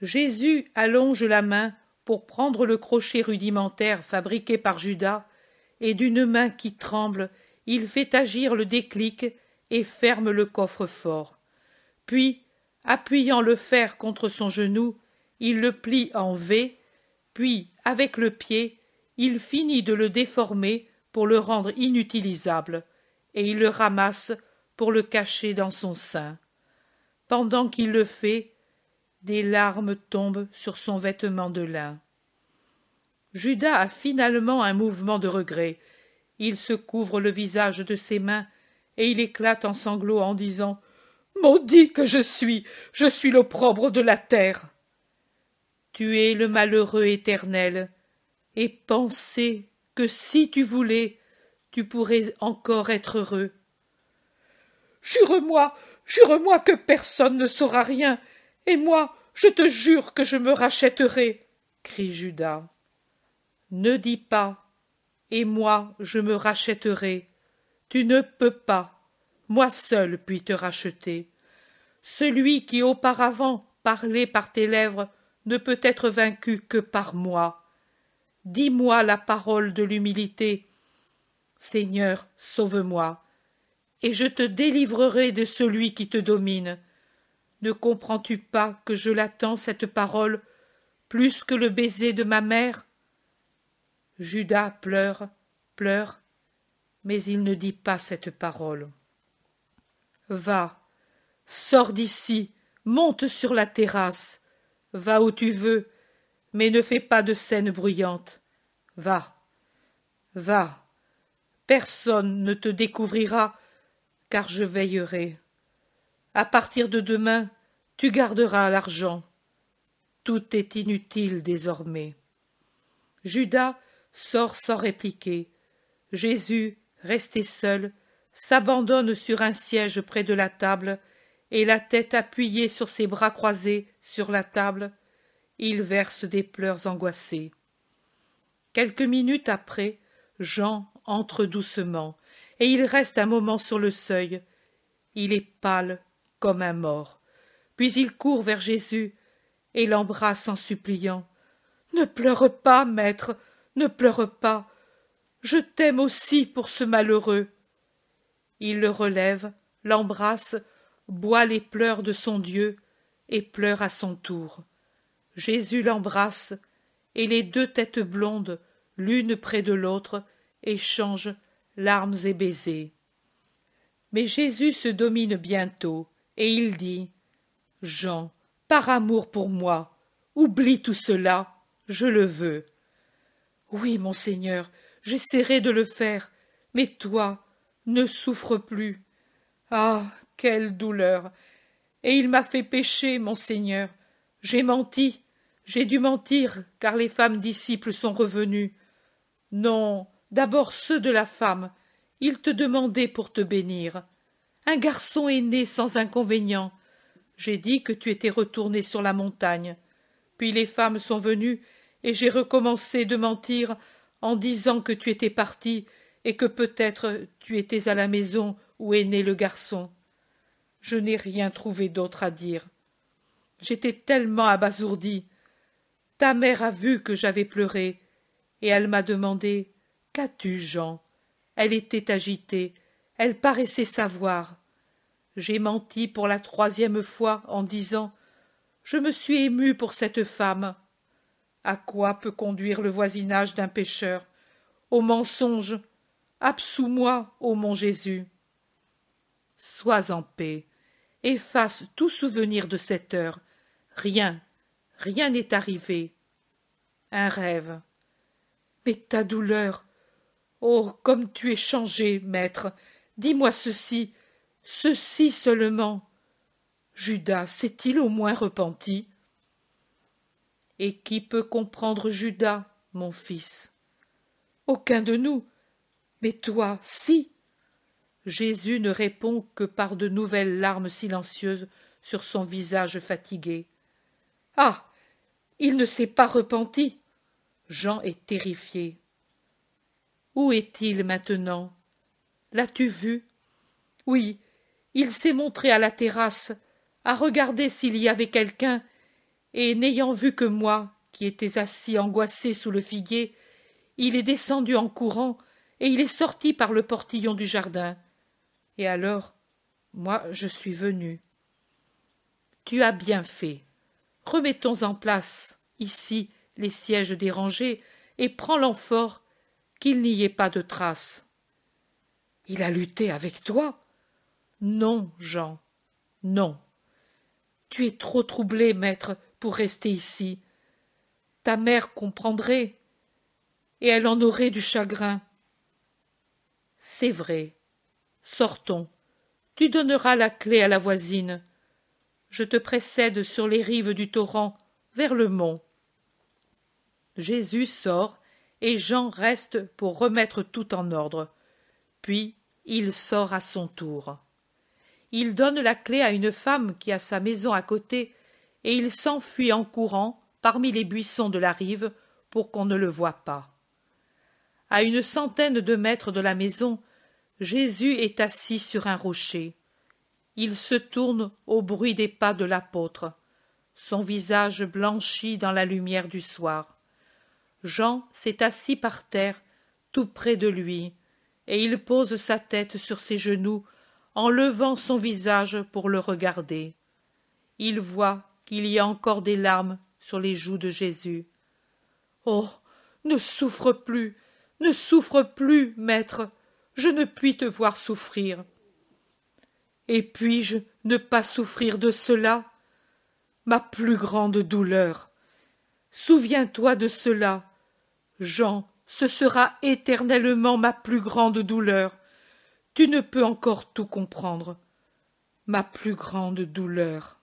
[SPEAKER 1] Jésus allonge la main pour prendre le crochet rudimentaire fabriqué par Judas, et d'une main qui tremble, il fait agir le déclic et ferme le coffre-fort. Puis, appuyant le fer contre son genou, il le plie en V, puis, avec le pied, il finit de le déformer pour le rendre inutilisable, et il le ramasse pour le cacher dans son sein. Pendant qu'il le fait, des larmes tombent sur son vêtement de lin. Judas a finalement un mouvement de regret. Il se couvre le visage de ses mains et il éclate en sanglots en disant Maudit que je suis Je suis l'opprobre de la terre Tu es le malheureux éternel, et pensez que si tu voulais, tu pourrais encore être heureux. Jure-moi, jure-moi que personne ne saura rien, et moi, je te jure que je me rachèterai, crie Judas. Ne dis pas, et moi, je me rachèterai. Tu ne peux pas, moi seul puis te racheter. Celui qui auparavant parlait par tes lèvres ne peut être vaincu que par moi. Dis-moi la parole de l'humilité, Seigneur, sauve-moi, et je te délivrerai de celui qui te domine. Ne comprends-tu pas que je l'attends cette parole plus que le baiser de ma mère Judas pleure, pleure, mais il ne dit pas cette parole. Va, sors d'ici, monte sur la terrasse, va où tu veux, mais ne fais pas de scène bruyante. Va, va. Personne ne te découvrira, car je veillerai. À partir de demain, tu garderas l'argent. Tout est inutile désormais. Judas sort sans répliquer. Jésus, resté seul, s'abandonne sur un siège près de la table, et la tête appuyée sur ses bras croisés sur la table, il verse des pleurs angoissés. Quelques minutes après, Jean entre doucement, et il reste un moment sur le seuil. Il est pâle comme un mort. Puis il court vers Jésus et l'embrasse en suppliant. Ne pleure pas, maître, ne pleure pas. Je t'aime aussi pour ce malheureux. Il le relève, l'embrasse, boit les pleurs de son Dieu et pleure à son tour. Jésus l'embrasse, et les deux têtes blondes, l'une près de l'autre, échange, larmes et baisers. Mais Jésus se domine bientôt, et il dit Jean, par amour pour moi, oublie tout cela, je le veux. Oui, mon Seigneur, j'essaierai de le faire, mais toi, ne souffre plus. Ah, quelle douleur Et il m'a fait pécher, mon Seigneur. J'ai menti, j'ai dû mentir, car les femmes disciples sont revenues. Non, d'abord ceux de la femme. Ils te demandaient pour te bénir. Un garçon est né sans inconvénient. J'ai dit que tu étais retourné sur la montagne. Puis les femmes sont venues, et j'ai recommencé de mentir en disant que tu étais parti et que peut-être tu étais à la maison où est né le garçon. Je n'ai rien trouvé d'autre à dire. J'étais tellement abasourdi. Ta mère a vu que j'avais pleuré, et elle m'a demandé Qu'as-tu, Jean Elle était agitée. Elle paraissait savoir. J'ai menti pour la troisième fois en disant Je me suis ému pour cette femme. À quoi peut conduire le voisinage d'un pécheur Au mensonge Absous-moi, ô mon Jésus. Sois en paix. Efface tout souvenir de cette heure. Rien, rien n'est arrivé. Un rêve. Mais ta douleur, Oh. Comme tu es changé, maître. Dis moi ceci. Ceci seulement. Judas s'est il au moins repenti? Et qui peut comprendre Judas, mon fils? Aucun de nous. Mais toi, si. Jésus ne répond que par de nouvelles larmes silencieuses sur son visage fatigué. Ah. Il ne s'est pas repenti. Jean est terrifié. Où est-il maintenant L'as-tu vu Oui, il s'est montré à la terrasse, à regarder s'il y avait quelqu'un, et n'ayant vu que moi, qui étais assis angoissé sous le figuier, il est descendu en courant, et il est sorti par le portillon du jardin. Et alors, moi, je suis venu. Tu as bien fait. Remettons en place, ici, les sièges dérangés, et prends l'amphore qu'il n'y ait pas de traces. Il a lutté avec toi Non, Jean, non. Tu es trop troublé, maître, pour rester ici. Ta mère comprendrait, et elle en aurait du chagrin. C'est vrai. Sortons. Tu donneras la clé à la voisine. Je te précède sur les rives du torrent, vers le mont. Jésus sort et Jean reste pour remettre tout en ordre. Puis il sort à son tour. Il donne la clé à une femme qui a sa maison à côté, et il s'enfuit en courant parmi les buissons de la rive pour qu'on ne le voie pas. À une centaine de mètres de la maison, Jésus est assis sur un rocher. Il se tourne au bruit des pas de l'apôtre, son visage blanchi dans la lumière du soir. Jean s'est assis par terre, tout près de lui, et il pose sa tête sur ses genoux en levant son visage pour le regarder. Il voit qu'il y a encore des larmes sur les joues de Jésus. Oh. Ne souffre plus, ne souffre plus, maître, je ne puis te voir souffrir. Et puis-je ne pas souffrir de cela? Ma plus grande douleur. Souviens-toi de cela, Jean, ce sera éternellement ma plus grande douleur. Tu ne peux encore tout comprendre. Ma plus grande douleur.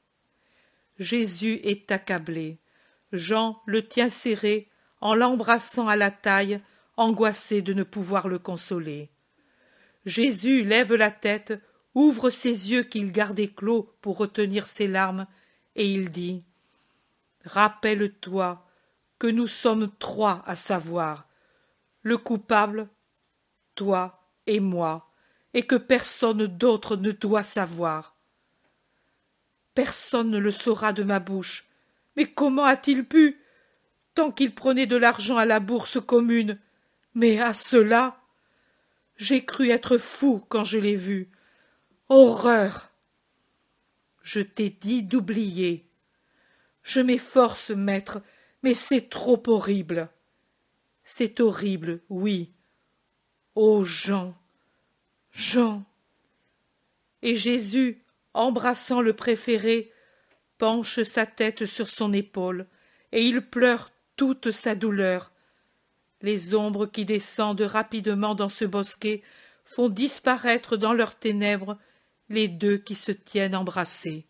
[SPEAKER 1] Jésus est accablé. Jean le tient serré, en l'embrassant à la taille, angoissé de ne pouvoir le consoler. Jésus lève la tête, ouvre ses yeux qu'il gardait clos pour retenir ses larmes, et il dit Rappelle-toi que nous sommes trois à savoir le coupable, toi et moi, et que personne d'autre ne doit savoir. Personne ne le saura de ma bouche. Mais comment a-t-il pu Tant qu'il prenait de l'argent à la bourse commune. Mais à cela J'ai cru être fou quand je l'ai vu. Horreur Je t'ai dit d'oublier. Je m'efforce, maître, mais c'est trop horrible. C'est horrible, oui. Oh Jean. Jean. Et Jésus, embrassant le préféré, penche sa tête sur son épaule, et il pleure toute sa douleur. Les ombres qui descendent rapidement dans ce bosquet font disparaître dans leurs ténèbres les deux qui se tiennent embrassés.